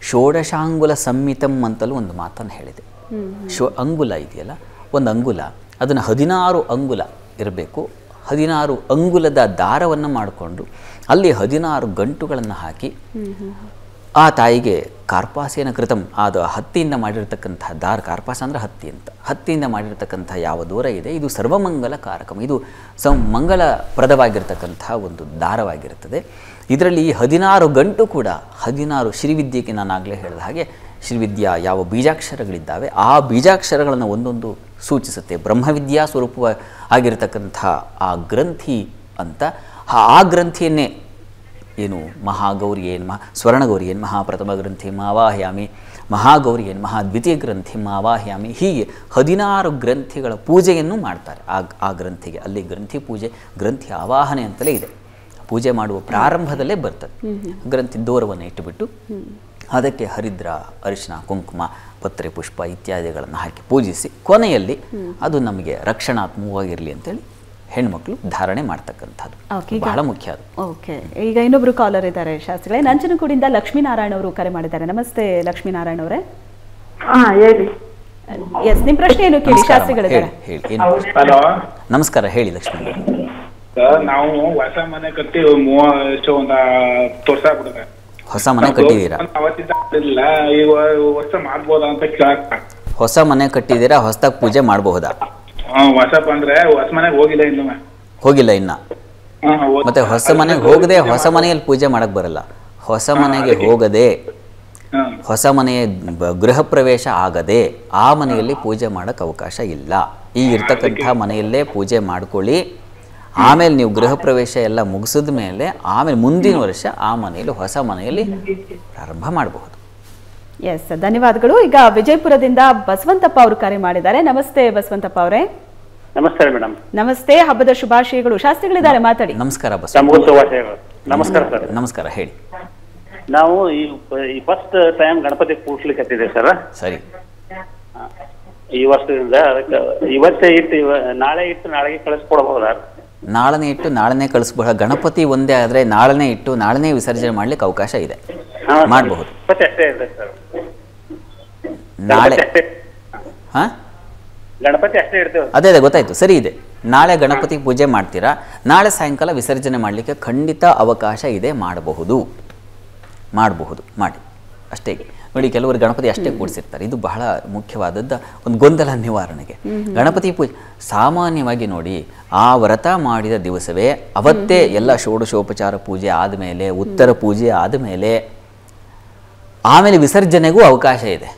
ಷೋಡಶಾಂಗುಲ ಸಂಮಿತಂ ಅಂತಲೂ ಒಂದು ಮಾತನ್ನು ಹೇಳಿದೆ ಶೋ ಅಂಗುಲ ಇದೆಯಲ್ಲ ಒಂದು ಅಂಗುಲ ಅದನ್ನು ಹದಿನಾರು ಅಂಗುಲ ಇರಬೇಕು ಹದಿನಾರು ಅಂಗುಲದ ದಾರವನ್ನು ಮಾಡಿಕೊಂಡು ಅಲ್ಲಿ ಹದಿನಾರು ಗಂಟುಗಳನ್ನು ಹಾಕಿ ಆ ತಾಯಿಗೆ ಕಾರ್ಪಾಸೇನ ಕೃತಂ ಅದು ಹತ್ತಿಯಿಂದ ಮಾಡಿರತಕ್ಕಂಥ ದಾರ ಕಾರ್ಪಾಸ ಅಂದರೆ ಹತ್ತಿ ಅಂತ ಹತ್ತಿಯಿಂದ ಮಾಡಿರತಕ್ಕಂಥ ಯಾವ ದೂರ ಇದೆ ಇದು ಸರ್ವಮಂಗಲ ಕಾರಕಂ ಇದು ಸಂ ಮಂಗಲಪ್ರದವಾಗಿರ್ತಕ್ಕಂಥ ಒಂದು ದಾರವಾಗಿರುತ್ತದೆ ಇದರಲ್ಲಿ ಈ ಹದಿನಾರು ಗಂಟು ಕೂಡ ಹದಿನಾರು ಶ್ರೀವಿದ್ಯೆಗೆ ನಾನು ಆಗಲೇ ಹೇಳಿದ ಹಾಗೆ ಶ್ರೀವಿದ್ಯಾ ಯಾವ ಬೀಜಾಕ್ಷರಗಳಿದ್ದಾವೆ ಆ ಬೀಜಾಕ್ಷರಗಳನ್ನು ಒಂದೊಂದು ಸೂಚಿಸುತ್ತೆ ಬ್ರಹ್ಮವಿದ್ಯಾ ಸ್ವರೂಪ ಆಗಿರತಕ್ಕಂಥ ಆ ಗ್ರಂಥಿ ಅಂತ ಆ ಗ್ರಂಥಿಯನ್ನೇ ಏನು ಮಹಾಗೌರಿ ಏನು ಮಹಾ ಸ್ವರ್ಣಗೌರಿ ಏನು ಮಹಾಪ್ರಥಮ ಗ್ರಂಥಿ ಮಾವಾಹ್ಯಾಮಿ ಮಹಾಗೌರಿ ಏನು ಮಹಾದ್ವಿತೀಯ ಗ್ರಂಥಿ ಮಾವಾಹ್ಯಾಮಿ ಹೀಗೆ ಹದಿನಾರು ಗ್ರಂಥಿಗಳ ಪೂಜೆಯನ್ನು ಮಾಡ್ತಾರೆ ಆ ಆ ಗ್ರಂಥಿಗೆ ಅಲ್ಲಿ ಗ್ರಂಥಿ ಪೂಜೆ ಗ್ರಂಥಿ ಆವಾಹನೆ ಅಂತಲೇ ಇದೆ ಪೂಜೆ ಮಾಡುವ ಪ್ರಾರಂಭದಲ್ಲೇ ಬರ್ತದೆ ಗ್ರಂಥಿ ದೋರವನ್ನು ಇಟ್ಟುಬಿಟ್ಟು ಅದಕ್ಕೆ ಹರಿದ್ರ ಅರಿಶಿನ ಕುಂಕುಮ ಪತ್ರೆ ಪುಷ್ಪ ಇತ್ಯಾದಿಗಳನ್ನು ಹಾಕಿ ಪೂಜಿಸಿ ಕೊನೆಯಲ್ಲಿ ಅದು ನಮಗೆ ರಕ್ಷಣಾತ್ಮಕವಾಗಿರಲಿ ಅಂತೇಳಿ ಹೆಣ್ಮಕ್ಳು ಧಾರಣೆ ಮಾಡ್ತಕ್ಕಂಥದ್ದು ಬಹಳ ಮುಖ್ಯ ಅದು ಓಕೆ ಈಗ ಇನ್ನೊಬ್ರು ಕಾಲರ್ ಇದ್ದಾರೆ ಶಾಸ್ತ್ರಿಗಳೇ ನಂಜನಗೂಡಿಂದ ಲಕ್ಷ್ಮೀನಾರಾಯಣ ಅವರು ಕರೆ ಮಾಡಿದ್ದಾರೆ ನಮಸ್ತೆ ಲಕ್ಷ್ಮೀನಾರಾಯಣ ಅವರೇ ಹೇಳಿ ಎಸ್ ನಿಮ್ಮ ಪ್ರಶ್ನೆ ಏನು ಕೇಳಿ ಶಾಸ್ತ್ರಿಗಳಿದ್ದಾರೆ ನಮಸ್ಕಾರ ಹೇಳಿ ಲಕ್ಷ್ಮೀ ನಾವು ಹೊಸ ಮನೆ ಕಟ್ಟಿ ಮೂವ ಹೊಸ ಮನೆ ಕಟ್ಟಿದ್ದೀರಾ ಹೊಸ ಮನೆ ಕಟ್ಟಿದ್ದೀರಾ ಹೊಸದಾಗಿ ಪೂಜೆ ಮಾಡಬಹುದಾ ಹೊಸ ಹೋಗಿಲ್ಲ ಇನ್ನ ಮತ್ತೆ ಹೊಸ ಮನೆಗೆ ಹೋಗದೆ ಹೊಸ ಮನೆಯಲ್ಲಿ ಪೂಜೆ ಮಾಡಕ್ ಬರಲ್ಲ ಹೊಸ ಮನೆಗೆ ಹೋಗದೆ ಹೊಸ ಮನೆಯ ಗೃಹ ಪ್ರವೇಶ ಆಗದೆ ಆ ಮನೆಯಲ್ಲಿ ಪೂಜೆ ಮಾಡಕ್ ಅವಕಾಶ ಇಲ್ಲ ಈ ಇರ್ತಕ್ಕಂಥ ಮನೆಯಲ್ಲೇ ಪೂಜೆ ಮಾಡ್ಕೊಳ್ಳಿ ಆಮೇಲೆ ನೀವು ಗೃಹ ಪ್ರವೇಶ ಎಲ್ಲ ಮುಗಿಸಿದ ಮೇಲೆ ಆಮೇಲೆ ಮುಂದಿನ ವರ್ಷ ಆ ಮನೆಯಲ್ಲಿ ಹೊಸ ಮನೆಯಲ್ಲಿ ಪ್ರಾರಂಭ ಮಾಡಬಹುದು ಎಸ್ ಧನ್ಯವಾದಗಳು ಈಗ ವಿಜಯಪುರದಿಂದ ಬಸವಂತಪ್ಪ ಅವರು ಕರೆ ಮಾಡಿದ್ದಾರೆ ನಮಸ್ತೆ ಬಸವಂತಪ್ಪ ಅವರೇ ನಮಸ್ತೆ ಮೇಡಮ್ ನಮಸ್ತೆ ಹಬ್ಬದ ಶುಭಾಶಯಗಳು ಶಾಸ್ತ್ರಿಗಳಿದ್ದಾರೆ ಮಾತಾಡಿ ನಮಸ್ಕಾರ ನಮಸ್ಕಾರ ನಮಸ್ಕಾರ ಹೇಳಿ ನಾವು ಈ ಫಸ್ಟ್ ಟೈಮ್ ಗಣಪತಿ ಕೂಡ್ಲಿಕ್ಕೆ ಹತ್ತಿದ್ದೇವೆ ಸರ್ ಸರಿ ಈ ವರ್ಷದಿಂದ ಅದಕ್ಕೆ ಇವತ್ತೇ ಇಟ್ಟು ನಾಳೆ ಇಟ್ಟು ನಾಳೆಗೆ ಕಳಿಸ್ಕೊಡ್ಬಹುದಾ ನಾಳನೇ ಇಟ್ಟು ನಾಳನೆ ಕಳಿಸಬಹುದು ಗಣಪತಿ ಒಂದೇ ಆದರೆ ನಾಳನೆ ಇಟ್ಟು ನಾಳನೆ ವಿಸರ್ಜನೆ ಮಾಡ್ಲಿಕ್ಕೆ ಅವಕಾಶ ಇದೆ ಮಾಡಬಹುದು ನಾಳೆ ಗಣಪತಿ ಅಷ್ಟೇ ಅದೇ ಅದೇ ಗೊತ್ತಾಯ್ತು ಸರಿ ಇದೆ ನಾಳೆ ಗಣಪತಿ ಪೂಜೆ ಮಾಡ್ತೀರಾ ನಾಳೆ ಸಾಯಂಕಾಲ ವಿಸರ್ಜನೆ ಮಾಡಲಿಕ್ಕೆ ಖಂಡಿತ ಅವಕಾಶ ಇದೆ ಮಾಡಬಹುದು ಮಾಡಬಹುದು ಮಾಡಿ ಅಷ್ಟೇ ನೋಡಿ ಕೆಲವರು ಗಣಪತಿ ಅಷ್ಟೇ ಕೂಡಿಸಿರ್ತಾರೆ ಇದು ಬಹಳ ಮುಖ್ಯವಾದದ್ದು ಒಂದು ಗೊಂದಲ ನಿವಾರಣೆಗೆ ಗಣಪತಿ ಪೂಜೆ ಸಾಮಾನ್ಯವಾಗಿ ನೋಡಿ ಆ ವ್ರತ ಮಾಡಿದ ದಿವಸವೇ ಅವತ್ತೇ ಎಲ್ಲ ಷೋಡಶೋಪಚಾರ ಪೂಜೆ ಆದಮೇಲೆ ಉತ್ತರ ಪೂಜೆ ಆದಮೇಲೆ ಆಮೇಲೆ ವಿಸರ್ಜನೆಗೂ ಅವಕಾಶ ಇದೆ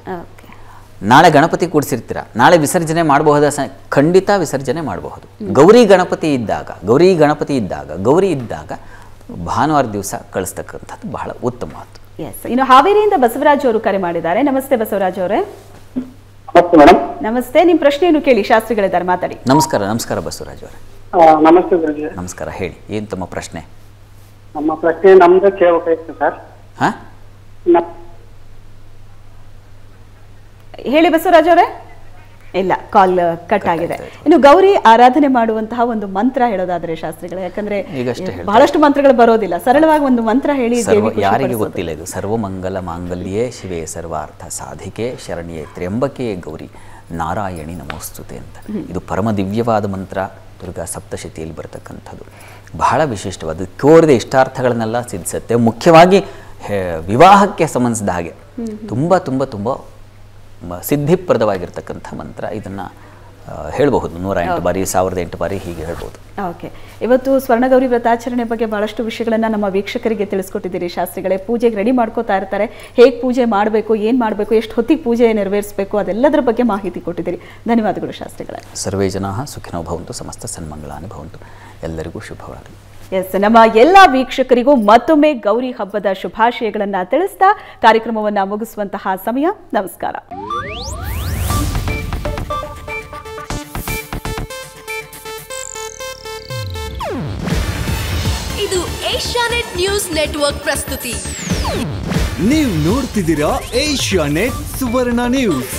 ನಾಳೆ ಗಣಪತಿ ಕೂಡಿಸಿರ್ತೀರ ನಾಳೆ ವಿಸರ್ಜನೆ ಮಾಡಬಹುದ ಖಂಡಿತ ವಿಸರ್ಜನೆ ಮಾಡಬಹುದು ಗೌರಿ ಗಣಪತಿ ಇದ್ದಾಗ ಗೌರಿ ಗಣಪತಿ ಇದ್ದಾಗ ಗೌರಿ ಇದ್ದಾಗ ಭಾನುವಾರ ದಿವಸ ಕಳಿಸ್ತಕ್ಕಂಥದ್ದು ಬಹಳ ಉತ್ತಮವಾದ ಎಸ್ ಇನ್ನು ಹಾವೇರಿಯಿಂದ ಬಸವರಾಜ್ ಅವರು ಕರೆ ಮಾಡಿದ್ದಾರೆ ನಮಸ್ತೆ ಬಸವರಾಜ್ ಅವರೇ ನಮಸ್ತೆ ನಿಮ್ ಪ್ರಶ್ನೆಯನ್ನು ಕೇಳಿ ಶಾಸ್ತ್ರಿಗಳಿದ್ದಾರೆ ಮಾತಾಡಿ ನಮಸ್ಕಾರ ನಮಸ್ಕಾರ ಬಸವರಾಜ್ ಅವರೇ ನಮಸ್ತೆ ನಮಸ್ಕಾರ ಹೇಳಿ ಏನ್ ತಮ್ಮ ಪ್ರಶ್ನೆ ನಮ್ಮ ಪ್ರಶ್ನೆ ನಮ್ದು ಸರ್ ಹಾ ಹೇಳಿ ಬಸವರಾಜ್ ಅವರೇ ಇಲ್ಲ ಕಾಲ್ ಕಟ್ ಆಗಿದೆ ಇನ್ನು ಗೌರಿ ಆರಾಧನೆ ಮಾಡುವಂತಹ ಒಂದು ಮಂತ್ರ ಹೇಳೋದಾದ್ರೆ ಶಾಸ್ತ್ರಿಗಳು ಯಾಕಂದ್ರೆ ಬಹಳಷ್ಟು ಮಂತ್ರಗಳು ಬರೋದಿಲ್ಲ ಸರಳವಾಗಿ ಒಂದು ಮಂತ್ರ ಹೇಳಿ ಯಾರಿಗೆ ಗೊತ್ತಿಲ್ಲ ಇದು ಸರ್ವಮಂಗಲ ಮಾಂಗಲ್ಯೇ ಶಿವೇ ಸರ್ವಾರ್ಥ ಸಾಧಿಕೆ ಶರಣಿಯೇ ತ್ರ್ಯಂಬಕೆ ಗೌರಿ ನಾರಾಯಣಿ ನಮೋಸ್ತುತೆ ಅಂತ ಇದು ಪರಮ ದಿವ್ಯವಾದ ಮಂತ್ರ ದುರ್ಗಾ ಸಪ್ತಶತಿಯಲ್ಲಿ ಬರ್ತಕ್ಕಂಥದ್ದು ಬಹಳ ವಿಶಿಷ್ಟವಾದ ಕೋರಿದ ಇಷ್ಟಾರ್ಥಗಳನ್ನೆಲ್ಲ ಸಿದ್ಧಿಸುತ್ತೆ ಮುಖ್ಯವಾಗಿ ವಿವಾಹಕ್ಕೆ ಸಂಬಂಧಿಸಿದ ಹಾಗೆ ತುಂಬ ತುಂಬ ತುಂಬ ಸಿದ್ಧಿಪ್ರದವಾಗಿರ್ತಕ್ಕಂಥ ಮಂತ್ರ ಇದನ್ನು ಹೇಳಬಹುದು ನೂರ ಎಂಟು ಬಾರಿ ಸಾವಿರದ ಎಂಟು ಬಾರಿ ಹೀಗೆ ಹೇಳ್ಬೋದು ಓಕೆ ಇವತ್ತು ಸ್ವರ್ಣಗೌರಿ ವ್ರತಾಚರಣೆ ಬಗ್ಗೆ ಭಾಳಷ್ಟು ವಿಷಯಗಳನ್ನು ನಮ್ಮ ವೀಕ್ಷಕರಿಗೆ ತಿಳಿಸ್ಕೊಟ್ಟಿದ್ದೀರಿ ಶಾಸ್ತ್ರಿಗಳೇ ಪೂಜೆಗೆ ರೆಡಿ ಮಾಡ್ಕೋತಾ ಇರ್ತಾರೆ ಹೇಗೆ ಪೂಜೆ ಮಾಡಬೇಕು ಏನು ಮಾಡಬೇಕು ಎಷ್ಟು ಹೊತ್ತಿಗೆ ಪೂಜೆ ನೆರವೇರಿಸಬೇಕು ಅದೆಲ್ಲದರ ಬಗ್ಗೆ ಮಾಹಿತಿ ಕೊಟ್ಟಿದ್ದೀರಿ ಧನ್ಯವಾದಗಳು ಶಾಸ್ತ್ರಿಗಳೇ ಸರ್ವೇ ಜನ ಸುಖಿನೋ ಭವಂತು ಸಮಸ್ತ ಸನ್ಮಂಗಳಾನಿ ಭವಂತು ಎಲ್ಲರಿಗೂ ಶುಭವಾಗಲಿ ಎಸ್ ನಮ್ಮ ಎಲ್ಲ ವೀಕ್ಷಕರಿಗೂ ಮತ್ತೊಮ್ಮೆ ಗೌರಿ ಹಬ್ಬದ ಶುಭಾಶಯಗಳನ್ನು ತಿಳಿಸ್ತಾ ಕಾರ್ಯಕ್ರಮವನ್ನು ಮುಗಿಸುವಂತಹ ಸಮಯ ನಮಸ್ಕಾರ ಇದು ಏಷ್ಯಾನೆಟ್ ನ್ಯೂಸ್ ನೆಟ್ವರ್ಕ್ ಪ್ರಸ್ತುತಿ ನೀವು ನೋಡ್ತಿದ್ದೀರಾ ಏಷ್ಯಾನೆಟ್ ಸುವರ್ಣ ನ್ಯೂಸ್